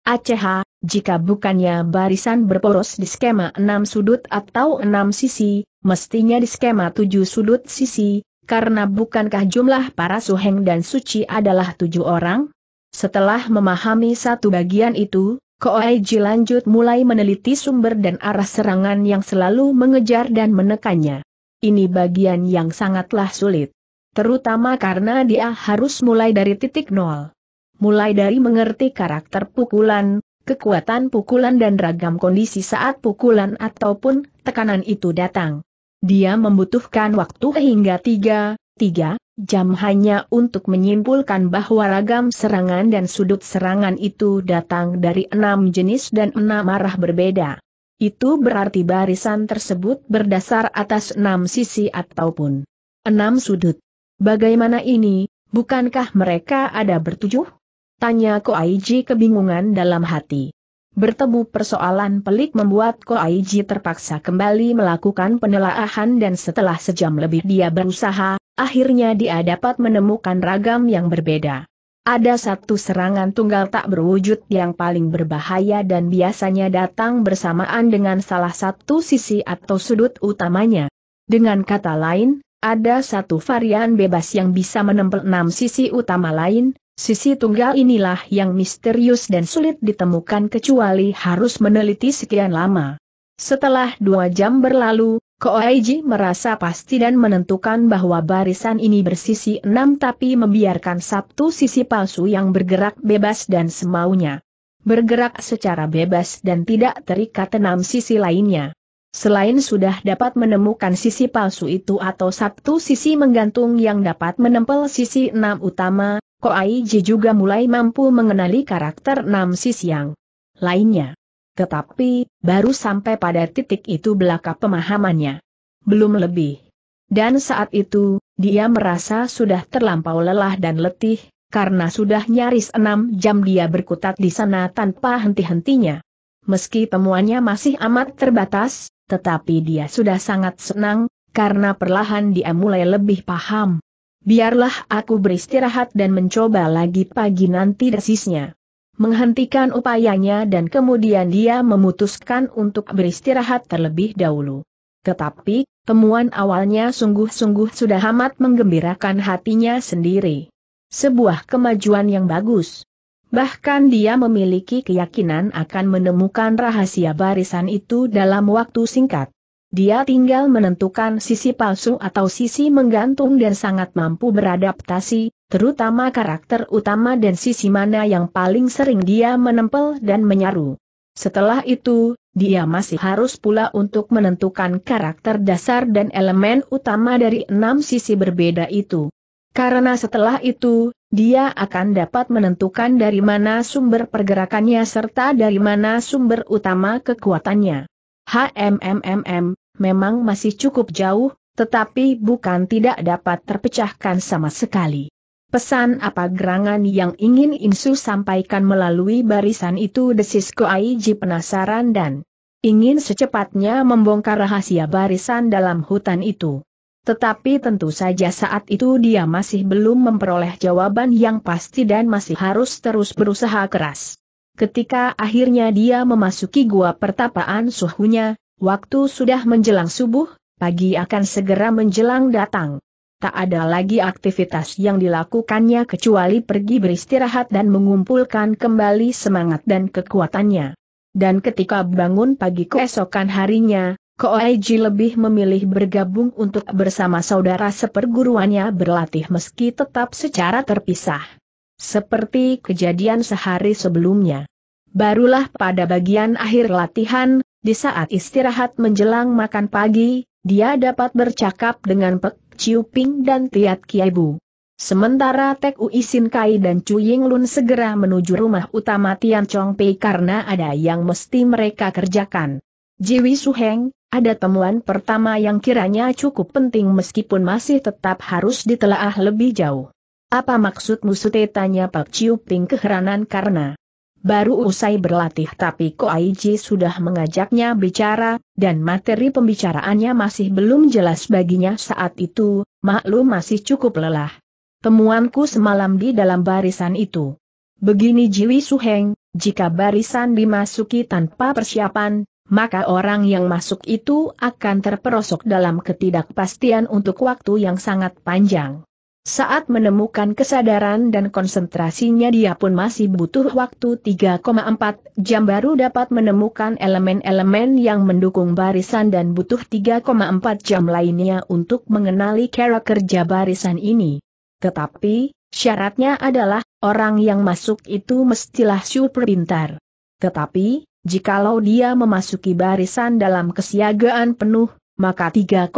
Speaker 1: ACH, jika bukannya barisan berporos di skema enam sudut atau enam sisi, mestinya di skema tujuh sudut sisi, karena bukankah jumlah para suheng dan suci adalah tujuh orang? Setelah memahami satu bagian itu, Koeji lanjut mulai meneliti sumber dan arah serangan yang selalu mengejar dan menekannya. Ini bagian yang sangatlah sulit. Terutama karena dia harus mulai dari titik nol mulai dari mengerti karakter pukulan, kekuatan pukulan dan ragam kondisi saat pukulan ataupun tekanan itu datang. Dia membutuhkan waktu hingga 3, 3 jam hanya untuk menyimpulkan bahwa ragam serangan dan sudut serangan itu datang dari enam jenis dan enam arah berbeda. Itu berarti barisan tersebut berdasar atas enam sisi ataupun enam sudut. Bagaimana ini, bukankah mereka ada bertujuh? Tanya Ko Aiji kebingungan dalam hati. Bertemu persoalan pelik membuat Ko Aiji terpaksa kembali melakukan penelaahan dan setelah sejam lebih dia berusaha, akhirnya dia dapat menemukan ragam yang berbeda. Ada satu serangan tunggal tak berwujud yang paling berbahaya dan biasanya datang bersamaan dengan salah satu sisi atau sudut utamanya. Dengan kata lain, ada satu varian bebas yang bisa menempel enam sisi utama lain, Sisi tunggal inilah yang misterius dan sulit ditemukan kecuali harus meneliti sekian lama. Setelah dua jam berlalu, Koaiji merasa pasti dan menentukan bahwa barisan ini bersisi enam tapi membiarkan satu sisi palsu yang bergerak bebas dan semaunya. Bergerak secara bebas dan tidak terikat enam sisi lainnya. Selain sudah dapat menemukan sisi palsu itu atau satu sisi menggantung yang dapat menempel sisi enam utama, Ko Koaiji juga mulai mampu mengenali karakter enam sis yang lainnya. Tetapi, baru sampai pada titik itu belaka pemahamannya. Belum lebih. Dan saat itu, dia merasa sudah terlampau lelah dan letih, karena sudah nyaris enam jam dia berkutat di sana tanpa henti-hentinya. Meski temuannya masih amat terbatas, tetapi dia sudah sangat senang, karena perlahan dia mulai lebih paham biarlah aku beristirahat dan mencoba lagi pagi nanti desisnya. Menghentikan upayanya dan kemudian dia memutuskan untuk beristirahat terlebih dahulu. Tetapi, temuan awalnya sungguh-sungguh sudah amat menggembirakan hatinya sendiri. Sebuah kemajuan yang bagus. Bahkan dia memiliki keyakinan akan menemukan rahasia barisan itu dalam waktu singkat. Dia tinggal menentukan sisi palsu atau sisi menggantung dan sangat mampu beradaptasi, terutama karakter utama dan sisi mana yang paling sering dia menempel dan menyaru. Setelah itu, dia masih harus pula untuk menentukan karakter dasar dan elemen utama dari enam sisi berbeda itu. Karena setelah itu, dia akan dapat menentukan dari mana sumber pergerakannya serta dari mana sumber utama kekuatannya. HMMMM, memang masih cukup jauh, tetapi bukan tidak dapat terpecahkan sama sekali. Pesan apa gerangan yang ingin Insu sampaikan melalui barisan itu desis Koaiji penasaran dan ingin secepatnya membongkar rahasia barisan dalam hutan itu. Tetapi tentu saja saat itu dia masih belum memperoleh jawaban yang pasti dan masih harus terus berusaha keras. Ketika akhirnya dia memasuki gua pertapaan suhunya, Waktu sudah menjelang subuh, pagi akan segera menjelang datang. Tak ada lagi aktivitas yang dilakukannya kecuali pergi beristirahat dan mengumpulkan kembali semangat dan kekuatannya. Dan ketika bangun pagi keesokan harinya, Koeji lebih memilih bergabung untuk bersama saudara seperguruannya berlatih meski tetap secara terpisah. Seperti kejadian sehari sebelumnya. Barulah pada bagian akhir latihan, di saat istirahat menjelang makan pagi, dia dapat bercakap dengan Pek Chiu Ping dan Tiat Kiai Bu. Sementara Tek Ui Kai dan Chu Ying Lun segera menuju rumah utama Tian Chong Pei karena ada yang mesti mereka kerjakan. Jiwi Suheng, ada temuan pertama yang kiranya cukup penting meskipun masih tetap harus ditelaah lebih jauh. Apa maksudmu sute tanya Pak Chiu Ping keheranan karena Baru usai berlatih tapi ko Aiji sudah mengajaknya bicara, dan materi pembicaraannya masih belum jelas baginya saat itu, maklum masih cukup lelah. Temuanku semalam di dalam barisan itu. Begini Jiwi Suheng, jika barisan dimasuki tanpa persiapan, maka orang yang masuk itu akan terperosok dalam ketidakpastian untuk waktu yang sangat panjang. Saat menemukan kesadaran dan konsentrasinya dia pun masih butuh waktu 3,4 jam baru dapat menemukan elemen-elemen yang mendukung barisan dan butuh 3,4 jam lainnya untuk mengenali cara kerja barisan ini. Tetapi, syaratnya adalah, orang yang masuk itu mestilah super pintar. Tetapi, jikalau dia memasuki barisan dalam kesiagaan penuh, maka 3,4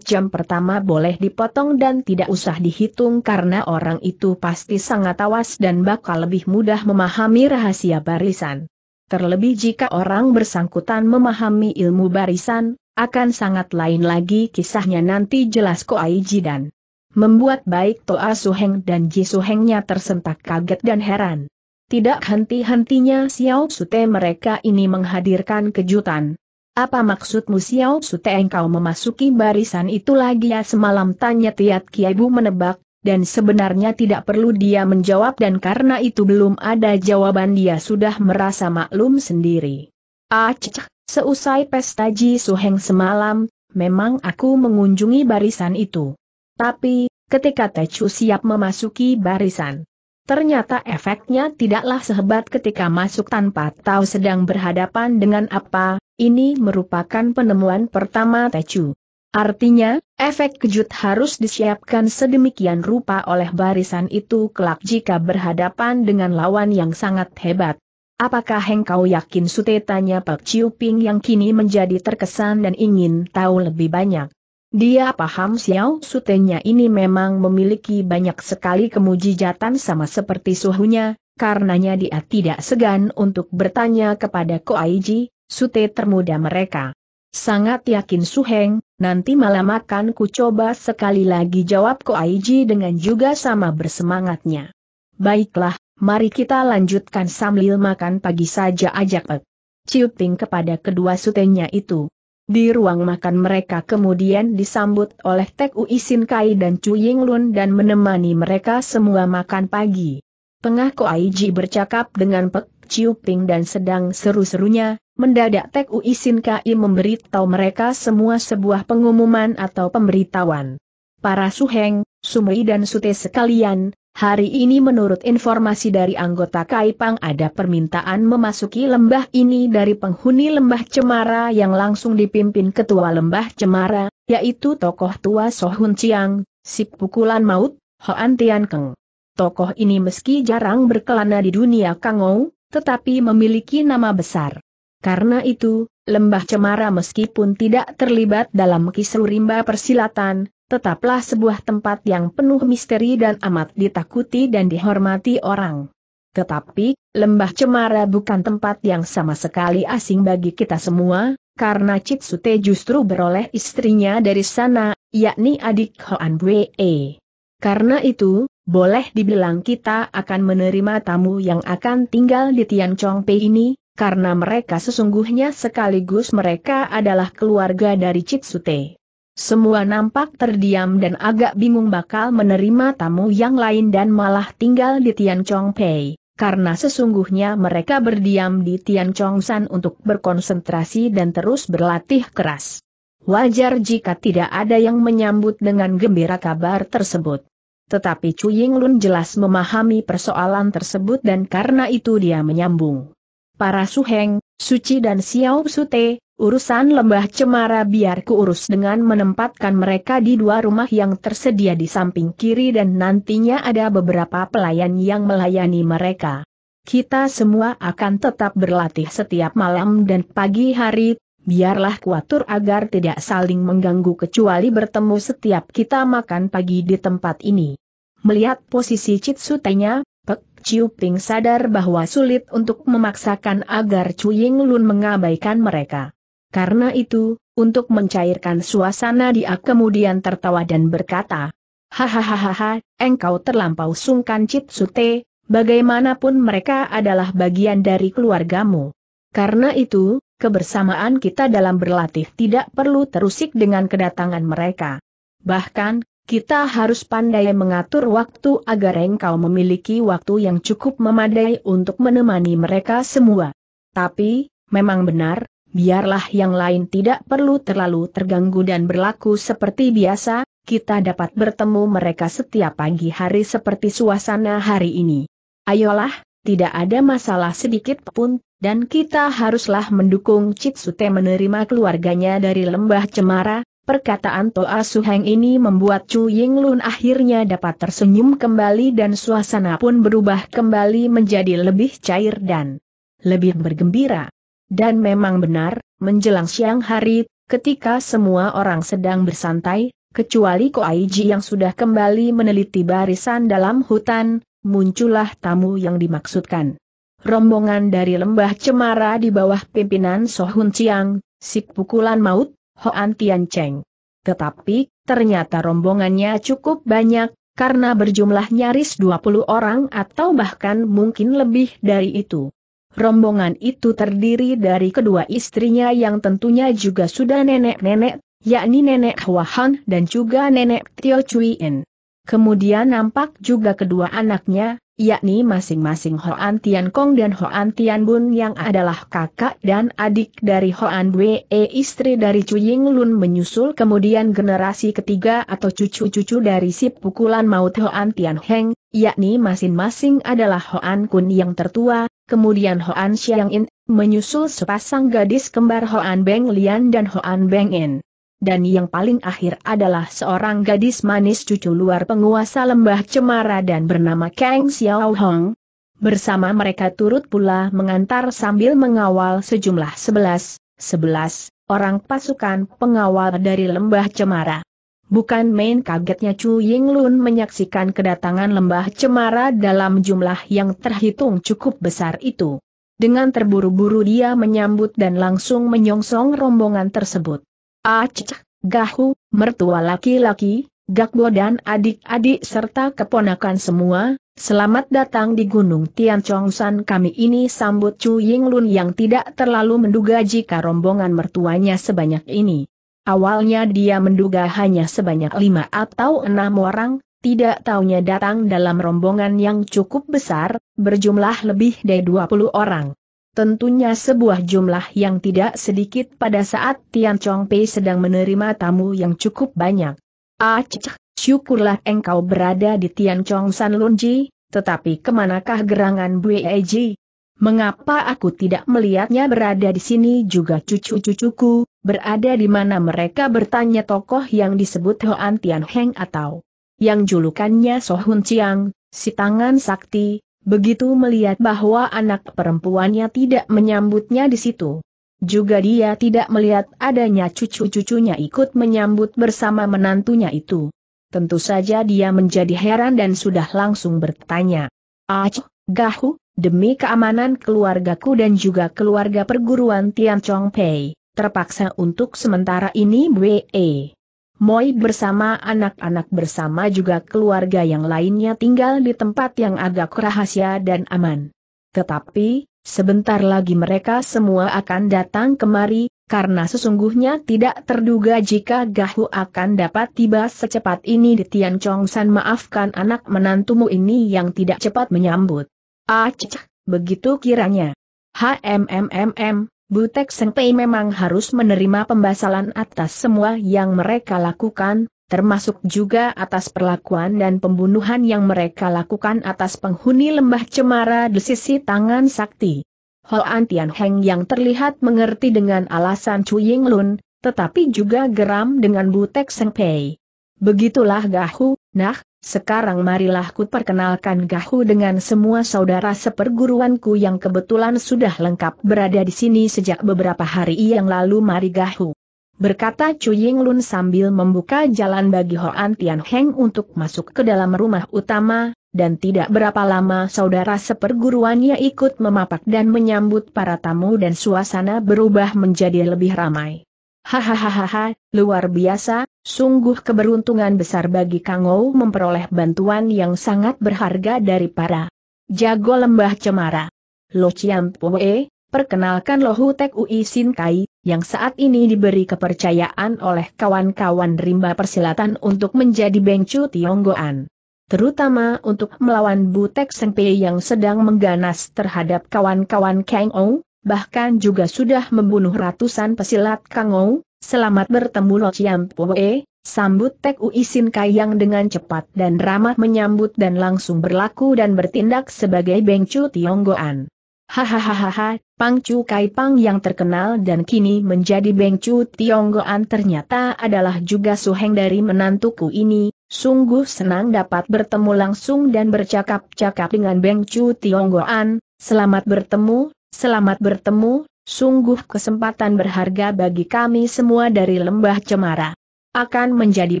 Speaker 1: jam pertama boleh dipotong dan tidak usah dihitung karena orang itu pasti sangat awas dan bakal lebih mudah memahami rahasia barisan. Terlebih jika orang bersangkutan memahami ilmu barisan, akan sangat lain lagi kisahnya nanti jelas Aiji dan Membuat baik Toa Suheng dan Ji Suhengnya tersentak kaget dan heran. Tidak henti-hentinya Xiao Sute mereka ini menghadirkan kejutan, apa maksudmu Xiao Sute engkau memasuki barisan itu lagi ya semalam tanya Tiat Bu menebak, dan sebenarnya tidak perlu dia menjawab dan karena itu belum ada jawaban dia sudah merasa maklum sendiri. Aceh, seusai pesta Ji Suheng semalam, memang aku mengunjungi barisan itu. Tapi, ketika Techu siap memasuki barisan, Ternyata efeknya tidaklah sehebat ketika masuk tanpa tahu sedang berhadapan dengan apa, ini merupakan penemuan pertama Tecu. Artinya, efek kejut harus disiapkan sedemikian rupa oleh barisan itu kelak jika berhadapan dengan lawan yang sangat hebat. Apakah engkau yakin Sute tanya Pak Chiu Ping yang kini menjadi terkesan dan ingin tahu lebih banyak. Dia paham Xiao Sutenya ini memang memiliki banyak sekali kemujijatan sama seperti suhunya, karenanya dia tidak segan untuk bertanya kepada Ko Aiji, Sute termuda mereka. Sangat yakin Suheng, nanti malam akan ku coba sekali lagi jawab ko aiji dengan juga sama bersemangatnya. Baiklah, mari kita lanjutkan sambil makan pagi saja ajak Pek. Ciuting kepada kedua sutenya itu. Di ruang makan mereka kemudian disambut oleh Tek Ui Sin Kai dan Chu Ying Lun dan menemani mereka semua makan pagi. Tengah aiji bercakap dengan Pek Ciu Ping dan sedang seru-serunya, mendadak Tek Ui Sin Kai memberitahu mereka semua sebuah pengumuman atau pemberitahuan. Para Suheng, Sumei dan Sute sekalian, hari ini menurut informasi dari anggota Kaipang ada permintaan memasuki lembah ini dari penghuni lembah Cemara yang langsung dipimpin ketua lembah Cemara, yaitu tokoh tua Sohun Chiang, si pukulan maut, Hoan Tian Keng. Tokoh ini meski jarang berkelana di dunia Kangou, tetapi memiliki nama besar. Karena itu, Lembah Cemara meskipun tidak terlibat dalam kisru rimba persilatan, tetaplah sebuah tempat yang penuh misteri dan amat ditakuti dan dihormati orang. Tetapi, Lembah Cemara bukan tempat yang sama sekali asing bagi kita semua, karena Citsute justru beroleh istrinya dari sana, yakni adik Hoan Bwe. Karena itu, boleh dibilang kita akan menerima tamu yang akan tinggal di Tian Chong Pei ini, karena mereka sesungguhnya sekaligus mereka adalah keluarga dari Chitsute. Semua nampak terdiam dan agak bingung bakal menerima tamu yang lain dan malah tinggal di Tian Chong Pei, karena sesungguhnya mereka berdiam di Tian Chong San untuk berkonsentrasi dan terus berlatih keras. Wajar jika tidak ada yang menyambut dengan gembira kabar tersebut. Tetapi Chu Ying Lun jelas memahami persoalan tersebut dan karena itu dia menyambung. Para Suheng, Suci dan Xiao Sute, urusan lembah cemara biar urus dengan menempatkan mereka di dua rumah yang tersedia di samping kiri dan nantinya ada beberapa pelayan yang melayani mereka. Kita semua akan tetap berlatih setiap malam dan pagi hari, Biarlah kuatur agar tidak saling mengganggu kecuali bertemu setiap kita makan pagi di tempat ini. Melihat posisi Citsutenya, Pek Chiu Ping sadar bahwa sulit untuk memaksakan agar Ying Lun mengabaikan mereka. Karena itu, untuk mencairkan suasana dia kemudian tertawa dan berkata, Hahaha, engkau terlampau sungkan Citsute, bagaimanapun mereka adalah bagian dari keluargamu. Karena itu, kebersamaan kita dalam berlatih tidak perlu terusik dengan kedatangan mereka. Bahkan, kita harus pandai mengatur waktu agar engkau memiliki waktu yang cukup memadai untuk menemani mereka semua. Tapi, memang benar, biarlah yang lain tidak perlu terlalu terganggu dan berlaku seperti biasa, kita dapat bertemu mereka setiap pagi hari seperti suasana hari ini. Ayolah, tidak ada masalah sedikit pun, dan kita haruslah mendukung Citsute menerima keluarganya dari lembah cemara, perkataan Toa Suheng ini membuat Chu Ying Lun akhirnya dapat tersenyum kembali dan suasana pun berubah kembali menjadi lebih cair dan lebih bergembira. Dan memang benar, menjelang siang hari, ketika semua orang sedang bersantai, kecuali Ko Aiji yang sudah kembali meneliti barisan dalam hutan, muncullah tamu yang dimaksudkan rombongan dari lembah Cemara di bawah pimpinan Sohun Chiang, si pukulan maut, Hoan Tian Cheng. Tetapi, ternyata rombongannya cukup banyak, karena berjumlah nyaris 20 orang atau bahkan mungkin lebih dari itu. Rombongan itu terdiri dari kedua istrinya yang tentunya juga sudah nenek-nenek, yakni nenek Hua Han dan juga nenek Tio Chui In. Kemudian nampak juga kedua anaknya, yakni masing-masing Hoan Tian Kong dan Hoan Tian Bun yang adalah kakak dan adik dari Hoan Wee e istri dari Chu Ying Lun menyusul kemudian generasi ketiga atau cucu-cucu dari si pukulan maut Hoan Tian Heng, yakni masing-masing adalah Hoan Kun yang tertua, kemudian Hoan Xiang In, menyusul sepasang gadis kembar Hoan Beng Lian dan Hoan Beng In dan yang paling akhir adalah seorang gadis manis cucu luar penguasa lembah Cemara dan bernama Kang Xiao Hong. Bersama mereka turut pula mengantar sambil mengawal sejumlah sebelas, sebelas orang pasukan pengawal dari lembah Cemara. Bukan main kagetnya Chu Ying Lun menyaksikan kedatangan lembah Cemara dalam jumlah yang terhitung cukup besar itu. Dengan terburu-buru dia menyambut dan langsung menyongsong rombongan tersebut. Acah, Gahu, mertua laki-laki, Gakbo dan adik-adik serta keponakan semua, selamat datang di Gunung Tian kami ini sambut Chu Yinglun yang tidak terlalu menduga jika rombongan mertuanya sebanyak ini. Awalnya dia menduga hanya sebanyak lima atau enam orang, tidak taunya datang dalam rombongan yang cukup besar, berjumlah lebih dari dua puluh orang tentunya sebuah jumlah yang tidak sedikit pada saat Tian Chong Pei sedang menerima tamu yang cukup banyak. Aceh, syukurlah engkau berada di Tian Chong San Lunji, tetapi kemanakah gerangan Bue Ji? Mengapa aku tidak melihatnya berada di sini juga cucu-cucuku, berada di mana mereka bertanya tokoh yang disebut Hoan Tian Heng atau yang julukannya Sohun Chiang, si tangan sakti, Begitu melihat bahwa anak perempuannya tidak menyambutnya di situ. Juga dia tidak melihat adanya cucu-cucunya ikut menyambut bersama menantunya itu. Tentu saja dia menjadi heran dan sudah langsung bertanya. Ach, Gahu, demi keamanan keluargaku dan juga keluarga perguruan Tian Chong Pei, terpaksa untuk sementara ini BE. Moi bersama anak-anak bersama juga keluarga yang lainnya tinggal di tempat yang agak rahasia dan aman. Tetapi, sebentar lagi mereka semua akan datang kemari, karena sesungguhnya tidak terduga jika Gahu akan dapat tiba secepat ini di Tian San maafkan anak menantumu ini yang tidak cepat menyambut. Aceh, begitu kiranya. HMMMM, Butek Sengpei memang harus menerima pembasalan atas semua yang mereka lakukan, termasuk juga atas perlakuan dan pembunuhan yang mereka lakukan atas penghuni lembah cemara di sisi tangan sakti. Hoan Antianheng yang terlihat mengerti dengan alasan Chu Ying Lun, tetapi juga geram dengan Butek Sengpei. Begitulah Gahu, nah, sekarang marilah ku perkenalkan Gahu dengan semua saudara seperguruanku yang kebetulan sudah lengkap berada di sini sejak beberapa hari yang lalu mari Gahu. Berkata Chu Ying Lun sambil membuka jalan bagi Hoan Tian Heng untuk masuk ke dalam rumah utama, dan tidak berapa lama saudara seperguruannya ikut memapak dan menyambut para tamu dan suasana berubah menjadi lebih ramai. Hahaha, luar biasa, sungguh keberuntungan besar bagi Kang Kangou memperoleh bantuan yang sangat berharga dari para jago lembah cemara. Lo Chiam Pue, perkenalkan Hu Tek Ui Sin Kai, yang saat ini diberi kepercayaan oleh kawan-kawan rimba persilatan untuk menjadi bengcu Tionggoan. Terutama untuk melawan Butek Sengpe yang sedang mengganas terhadap kawan-kawan Kang Ou, bahkan juga sudah membunuh ratusan pesilat Kangou, selamat bertemu Lo Chiam Poe, sambut Tek Isin Sin Kayang dengan cepat dan ramah menyambut dan langsung berlaku dan bertindak sebagai Bengcu Tionggoan. Hahaha, Pang Chu Kai Pang yang terkenal dan kini menjadi Bengcu Tionggoan ternyata adalah juga suheng dari menantuku ini, sungguh senang dapat bertemu langsung dan bercakap-cakap dengan Bengcu Tionggoan, selamat bertemu, Selamat bertemu, sungguh kesempatan berharga bagi kami semua dari Lembah Cemara. Akan menjadi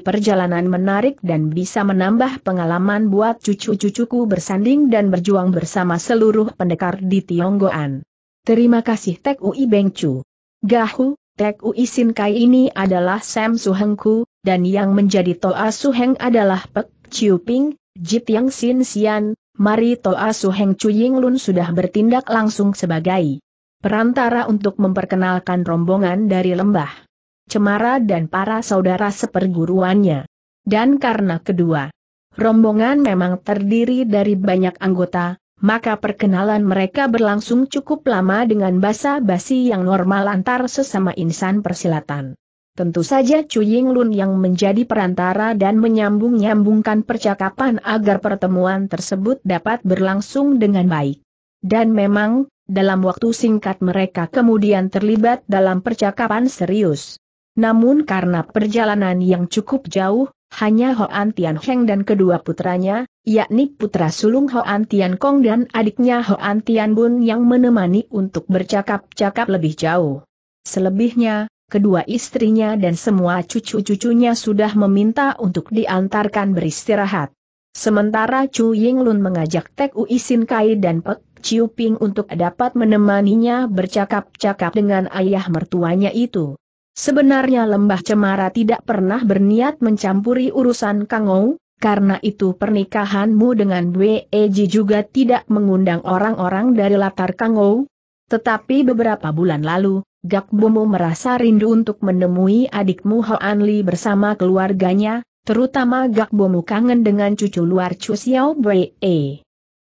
Speaker 1: perjalanan menarik dan bisa menambah pengalaman buat cucu-cucuku bersanding dan berjuang bersama seluruh pendekar di Tionggoan. Terima kasih Tek Ui Beng Chu. Gahu, Tek Ui Sin Kai ini adalah Sam Suhengku, dan yang menjadi Toa Suheng adalah Pek Chiu Ping, Jit Yang Sin Sian, Mari Toa Su Suheng Chuying Lun sudah bertindak langsung sebagai perantara untuk memperkenalkan rombongan dari lembah Cemara dan para saudara seperguruannya. Dan karena kedua rombongan memang terdiri dari banyak anggota, maka perkenalan mereka berlangsung cukup lama dengan basa-basi yang normal antar sesama insan persilatan. Tentu saja Chu Lun yang menjadi perantara dan menyambung-nyambungkan percakapan agar pertemuan tersebut dapat berlangsung dengan baik. Dan memang, dalam waktu singkat mereka kemudian terlibat dalam percakapan serius. Namun karena perjalanan yang cukup jauh, hanya Hoan Tian Heng dan kedua putranya, yakni putra sulung Hoan Tian Kong dan adiknya Hoan Tian Bun yang menemani untuk bercakap-cakap lebih jauh. Selebihnya, kedua istrinya dan semua cucu-cucunya sudah meminta untuk diantarkan beristirahat. Sementara Chu Yinglun mengajak Tek Ui Sin Kai dan Pek Chiu Ping untuk dapat menemaninya bercakap-cakap dengan ayah mertuanya itu. Sebenarnya Lembah Cemara tidak pernah berniat mencampuri urusan Kangou, karena itu pernikahanmu dengan Wei Eji juga tidak mengundang orang-orang dari latar Kangou. Tetapi beberapa bulan lalu, Gak Bumu merasa rindu untuk menemui adikmu Hoan Li bersama keluarganya, terutama Gak Bumu kangen dengan cucu luar Chu Xiao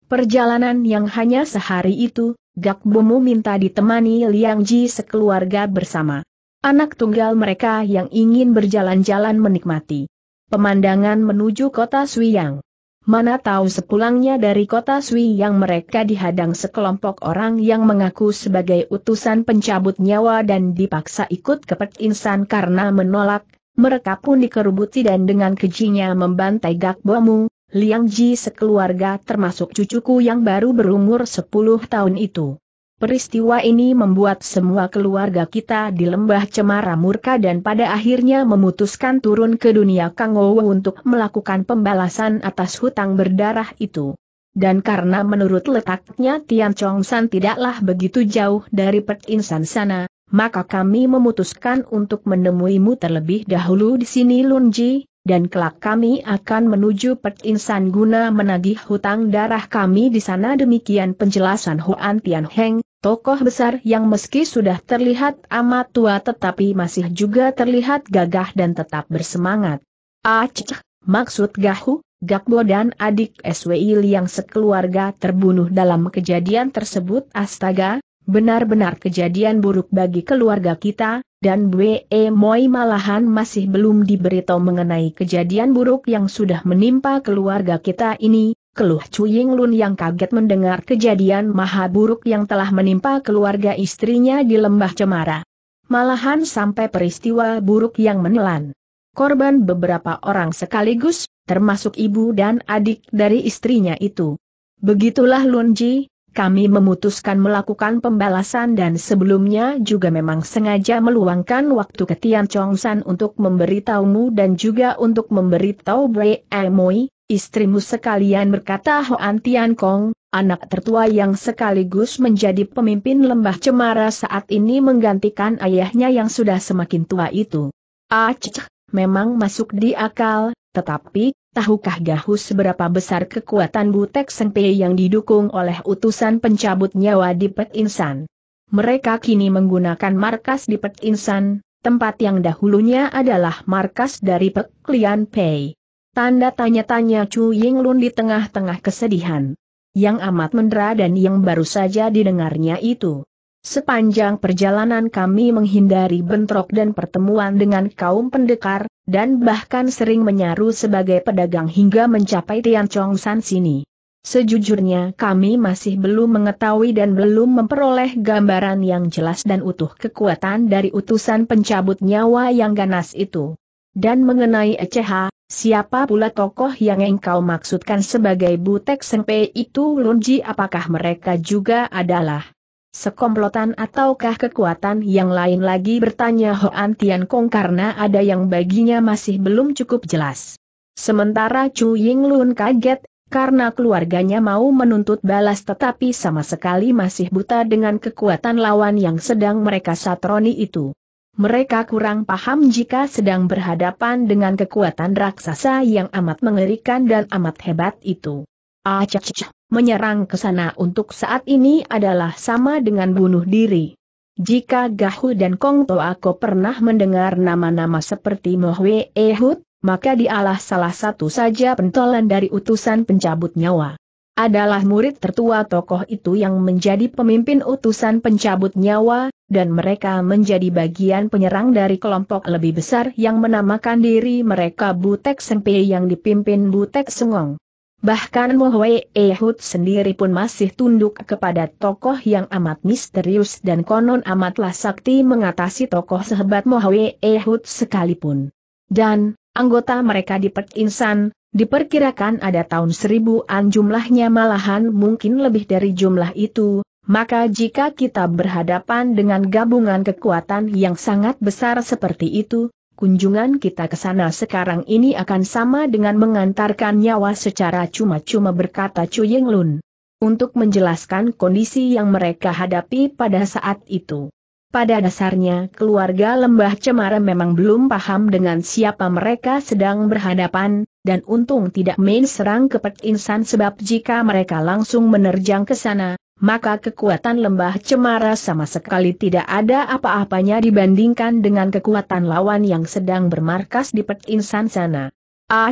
Speaker 1: Perjalanan yang hanya sehari itu, Gak Bumu minta ditemani Liang Ji sekeluarga bersama. Anak tunggal mereka yang ingin berjalan-jalan menikmati pemandangan menuju kota Suiyang. Mana tahu sepulangnya dari kota Sui yang mereka dihadang sekelompok orang yang mengaku sebagai utusan pencabut nyawa dan dipaksa ikut ke Pek Insan karena menolak, mereka pun dikerubuti dan dengan kejinya membantai Gak Bomu, Liang Ji sekeluarga termasuk cucuku yang baru berumur 10 tahun itu. Peristiwa ini membuat semua keluarga kita di lembah cemara murka dan pada akhirnya memutuskan turun ke dunia Kangowo untuk melakukan pembalasan atas hutang berdarah itu. Dan karena menurut letaknya Tian Chong San tidaklah begitu jauh dari Insan sana, maka kami memutuskan untuk menemuimu terlebih dahulu di sini Lunji, dan kelak kami akan menuju Insan guna menagih hutang darah kami di sana demikian penjelasan Huan Tian Heng, Tokoh besar yang meski sudah terlihat amat tua tetapi masih juga terlihat gagah dan tetap bersemangat. Acik, maksud Gahu, Gakbo dan adik SWI yang sekeluarga terbunuh dalam kejadian tersebut astaga, benar-benar kejadian buruk bagi keluarga kita, dan Bwe Moi malahan masih belum diberitahu mengenai kejadian buruk yang sudah menimpa keluarga kita ini, keluh Cuying Lun yang kaget mendengar kejadian maha buruk yang telah menimpa keluarga istrinya di Lembah Cemara. Malahan sampai peristiwa buruk yang menelan. Korban beberapa orang sekaligus, termasuk ibu dan adik dari istrinya itu. Begitulah Lun Ji, kami memutuskan melakukan pembalasan dan sebelumnya juga memang sengaja meluangkan waktu ke Tian Chong San untuk memberitahumu dan juga untuk memberitahu Bre Emoi, Istrimu sekalian berkata Hoan Tian Kong, anak tertua yang sekaligus menjadi pemimpin lembah cemara saat ini menggantikan ayahnya yang sudah semakin tua itu. Aceh, ah, memang masuk di akal, tetapi, tahukah Gahus seberapa besar kekuatan Butek Pei yang didukung oleh utusan pencabut nyawa di Pet Insan? Mereka kini menggunakan markas di Pet Insan, tempat yang dahulunya adalah markas dari Pek Lian Pei. Tanda tanya-tanya Chu Ying Lun di tengah-tengah kesedihan. Yang amat mendera dan yang baru saja didengarnya itu. Sepanjang perjalanan kami menghindari bentrok dan pertemuan dengan kaum pendekar, dan bahkan sering menyaru sebagai pedagang hingga mencapai Chong San sini. Sejujurnya kami masih belum mengetahui dan belum memperoleh gambaran yang jelas dan utuh kekuatan dari utusan pencabut nyawa yang ganas itu. Dan mengenai Eceha, Siapa pula tokoh yang engkau maksudkan sebagai Butek Sengpe itu Lunji apakah mereka juga adalah sekomplotan ataukah kekuatan yang lain lagi bertanya Hoan Tian Kong karena ada yang baginya masih belum cukup jelas. Sementara Chu Ying Lun kaget, karena keluarganya mau menuntut balas tetapi sama sekali masih buta dengan kekuatan lawan yang sedang mereka satroni itu mereka kurang paham jika sedang berhadapan dengan kekuatan raksasa yang amat mengerikan dan amat hebat itu. Acah, menyerang ke sana untuk saat ini adalah sama dengan bunuh diri. Jika Gahu dan Kong Toako pernah mendengar nama-nama seperti Mohwe Ehud, maka dialah salah satu saja pentolan dari utusan pencabut nyawa adalah murid tertua tokoh itu yang menjadi pemimpin utusan pencabut nyawa, dan mereka menjadi bagian penyerang dari kelompok lebih besar yang menamakan diri mereka Butek Sempe yang dipimpin Butek Sengong. Bahkan Mohwei Ehud sendiri pun masih tunduk kepada tokoh yang amat misterius dan konon amatlah sakti mengatasi tokoh sehebat Mohwei Ehud sekalipun. Dan, anggota mereka di Insan, diperkirakan ada tahun seribuan jumlahnya malahan mungkin lebih dari jumlah itu, maka jika kita berhadapan dengan gabungan kekuatan yang sangat besar seperti itu, kunjungan kita ke sana sekarang ini akan sama dengan mengantarkan nyawa secara cuma-cuma berkata Chu Ying Lun. Untuk menjelaskan kondisi yang mereka hadapi pada saat itu. Pada dasarnya keluarga lembah cemara memang belum paham dengan siapa mereka sedang berhadapan, dan untung tidak main serang ke pet Insan sebab jika mereka langsung menerjang ke sana, maka kekuatan lembah cemara sama sekali tidak ada apa-apanya dibandingkan dengan kekuatan lawan yang sedang bermarkas di Pet Insan sana. Ah,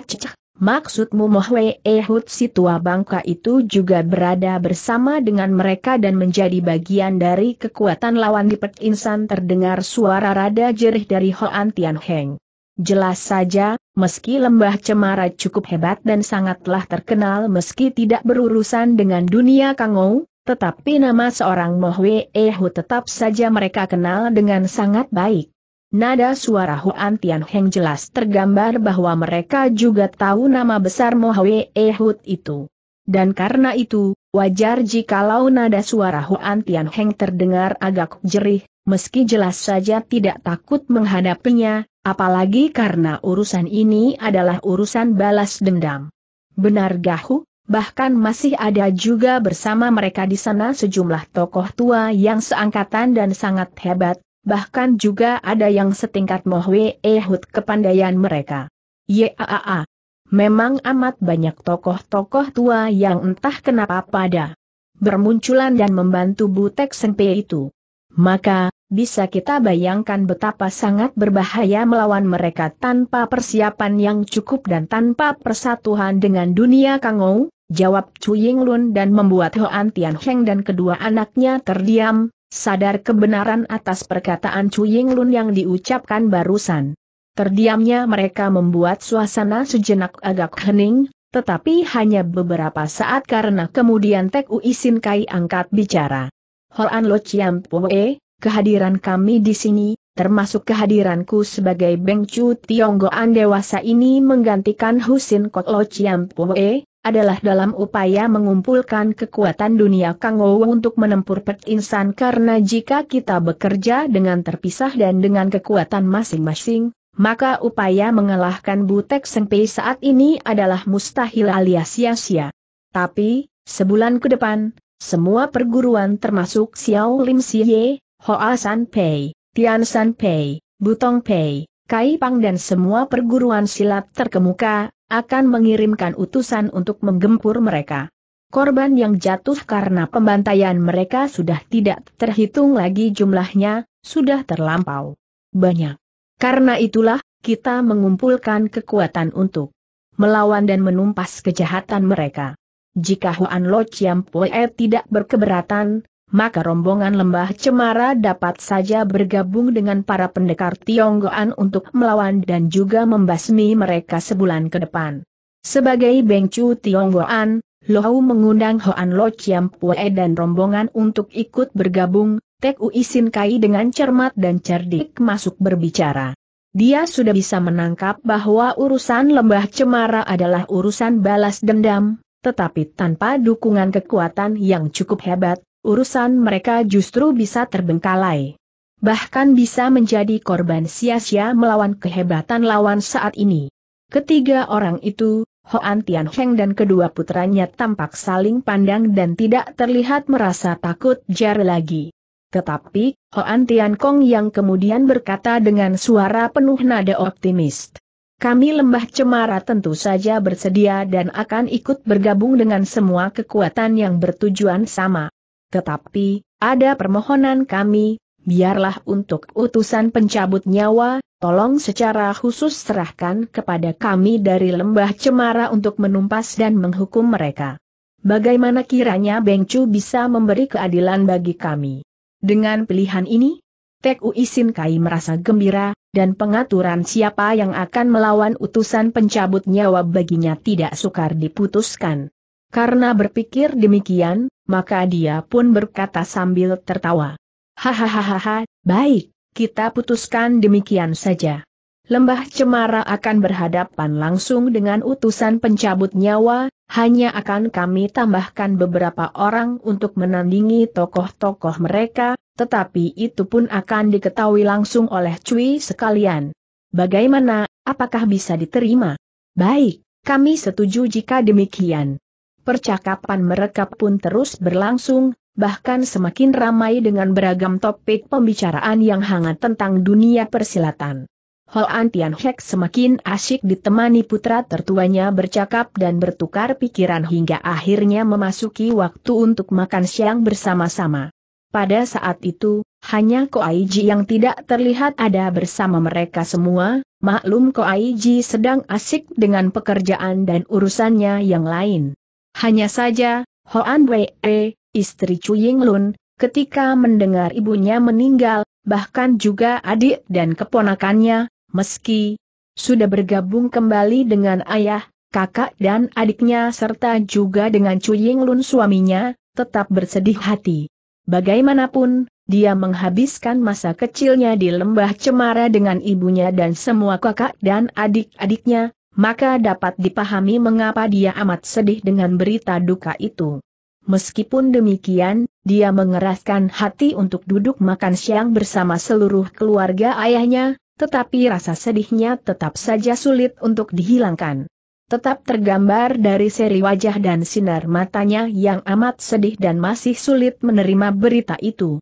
Speaker 1: maksudmu Mohwe Ehud si tua bangka itu juga berada bersama dengan mereka dan menjadi bagian dari kekuatan lawan di Pet Insan terdengar suara rada jerih dari Hoan Tian Heng. Jelas saja, meski lembah cemara cukup hebat dan sangatlah terkenal meski tidak berurusan dengan dunia kangou, tetapi nama seorang Mohwe Ehu tetap saja mereka kenal dengan sangat baik. Nada suara Huan Tian Heng jelas tergambar bahwa mereka juga tahu nama besar Mohwe Ehud itu. Dan karena itu, wajar jikalau nada suara Huan Tian Heng terdengar agak jerih, meski jelas saja tidak takut menghadapinya, apalagi karena urusan ini adalah urusan balas dendam. Benar Gahu? bahkan masih ada juga bersama mereka di sana sejumlah tokoh tua yang seangkatan dan sangat hebat, bahkan juga ada yang setingkat Mohwe Ehud kepandaian mereka. Yaaa, memang amat banyak tokoh-tokoh tua yang entah kenapa pada bermunculan dan membantu Butek Senpe itu. Maka, bisa kita bayangkan betapa sangat berbahaya melawan mereka tanpa persiapan yang cukup dan tanpa persatuan dengan dunia Kangou? Jawab Ying Lun dan membuat Hoan Tian Heng dan kedua anaknya terdiam, sadar kebenaran atas perkataan Ying Lun yang diucapkan barusan. Terdiamnya mereka membuat suasana sejenak agak hening, tetapi hanya beberapa saat karena kemudian Tek Ui Kai angkat bicara. Hoan Lo Chiam Pue, kehadiran kami di sini, termasuk kehadiranku sebagai Beng Chu Tionggoan dewasa ini menggantikan Husin Kok Lo Chiam Pue, adalah dalam upaya mengumpulkan kekuatan dunia Kangou untuk menempur Pek Insan karena jika kita bekerja dengan terpisah dan dengan kekuatan masing-masing, maka upaya mengalahkan Butek Sengpei saat ini adalah mustahil alias sia-sia. Tapi, sebulan ke depan, semua perguruan termasuk Xiao Lim Siye, Hoa San Pei, Tian San Pei, Butong Pei, Kai Pang dan semua perguruan silat terkemuka, akan mengirimkan utusan untuk menggempur mereka. Korban yang jatuh karena pembantaian mereka sudah tidak terhitung lagi jumlahnya, sudah terlampau banyak. Karena itulah, kita mengumpulkan kekuatan untuk melawan dan menumpas kejahatan mereka. Jika Huan Lo Chiam Pue tidak berkeberatan, maka rombongan lembah cemara dapat saja bergabung dengan para pendekar Tionggoan untuk melawan dan juga membasmi mereka sebulan ke depan. Sebagai Bengcu Tionggoan, Lohau mengundang Hoan Lo Chiam Pue dan rombongan untuk ikut bergabung, Tek Ui Kai dengan cermat dan cerdik masuk berbicara. Dia sudah bisa menangkap bahwa urusan lembah cemara adalah urusan balas dendam, tetapi tanpa dukungan kekuatan yang cukup hebat, urusan mereka justru bisa terbengkalai. Bahkan bisa menjadi korban sia-sia melawan kehebatan lawan saat ini. Ketiga orang itu, Hoan Tian Heng dan kedua putranya tampak saling pandang dan tidak terlihat merasa takut jar lagi. Tetapi, Hoan Tian Kong yang kemudian berkata dengan suara penuh nada optimis. Kami lembah cemara tentu saja bersedia dan akan ikut bergabung dengan semua kekuatan yang bertujuan sama. Tetapi, ada permohonan kami, biarlah untuk utusan pencabut nyawa, tolong secara khusus serahkan kepada kami dari lembah cemara untuk menumpas dan menghukum mereka. Bagaimana kiranya Bengcu bisa memberi keadilan bagi kami? Dengan pilihan ini, Tek Isin Kai merasa gembira, dan pengaturan siapa yang akan melawan utusan pencabut nyawa baginya tidak sukar diputuskan. Karena berpikir demikian, maka dia pun berkata sambil tertawa. Hahaha, baik, kita putuskan demikian saja. Lembah Cemara akan berhadapan langsung dengan utusan pencabut nyawa, hanya akan kami tambahkan beberapa orang untuk menandingi tokoh-tokoh mereka, tetapi itu pun akan diketahui langsung oleh Cui sekalian. Bagaimana, apakah bisa diterima? Baik, kami setuju jika demikian. Percakapan mereka pun terus berlangsung, bahkan semakin ramai dengan beragam topik pembicaraan yang hangat tentang dunia persilatan. Ho Antian Hek semakin asyik ditemani putra tertuanya bercakap dan bertukar pikiran hingga akhirnya memasuki waktu untuk makan siang bersama-sama. Pada saat itu, hanya Ko Koaiji yang tidak terlihat ada bersama mereka semua, maklum Ko Koaiji sedang asyik dengan pekerjaan dan urusannya yang lain. Hanya saja, Hoan Wei, istri Ying Lun, ketika mendengar ibunya meninggal, bahkan juga adik dan keponakannya, meski sudah bergabung kembali dengan ayah, kakak dan adiknya serta juga dengan Ying Lun suaminya, tetap bersedih hati. Bagaimanapun, dia menghabiskan masa kecilnya di lembah cemara dengan ibunya dan semua kakak dan adik-adiknya, maka dapat dipahami mengapa dia amat sedih dengan berita duka itu. Meskipun demikian, dia mengeraskan hati untuk duduk makan siang bersama seluruh keluarga ayahnya, tetapi rasa sedihnya tetap saja sulit untuk dihilangkan. Tetap tergambar dari seri wajah dan sinar matanya yang amat sedih dan masih sulit menerima berita itu.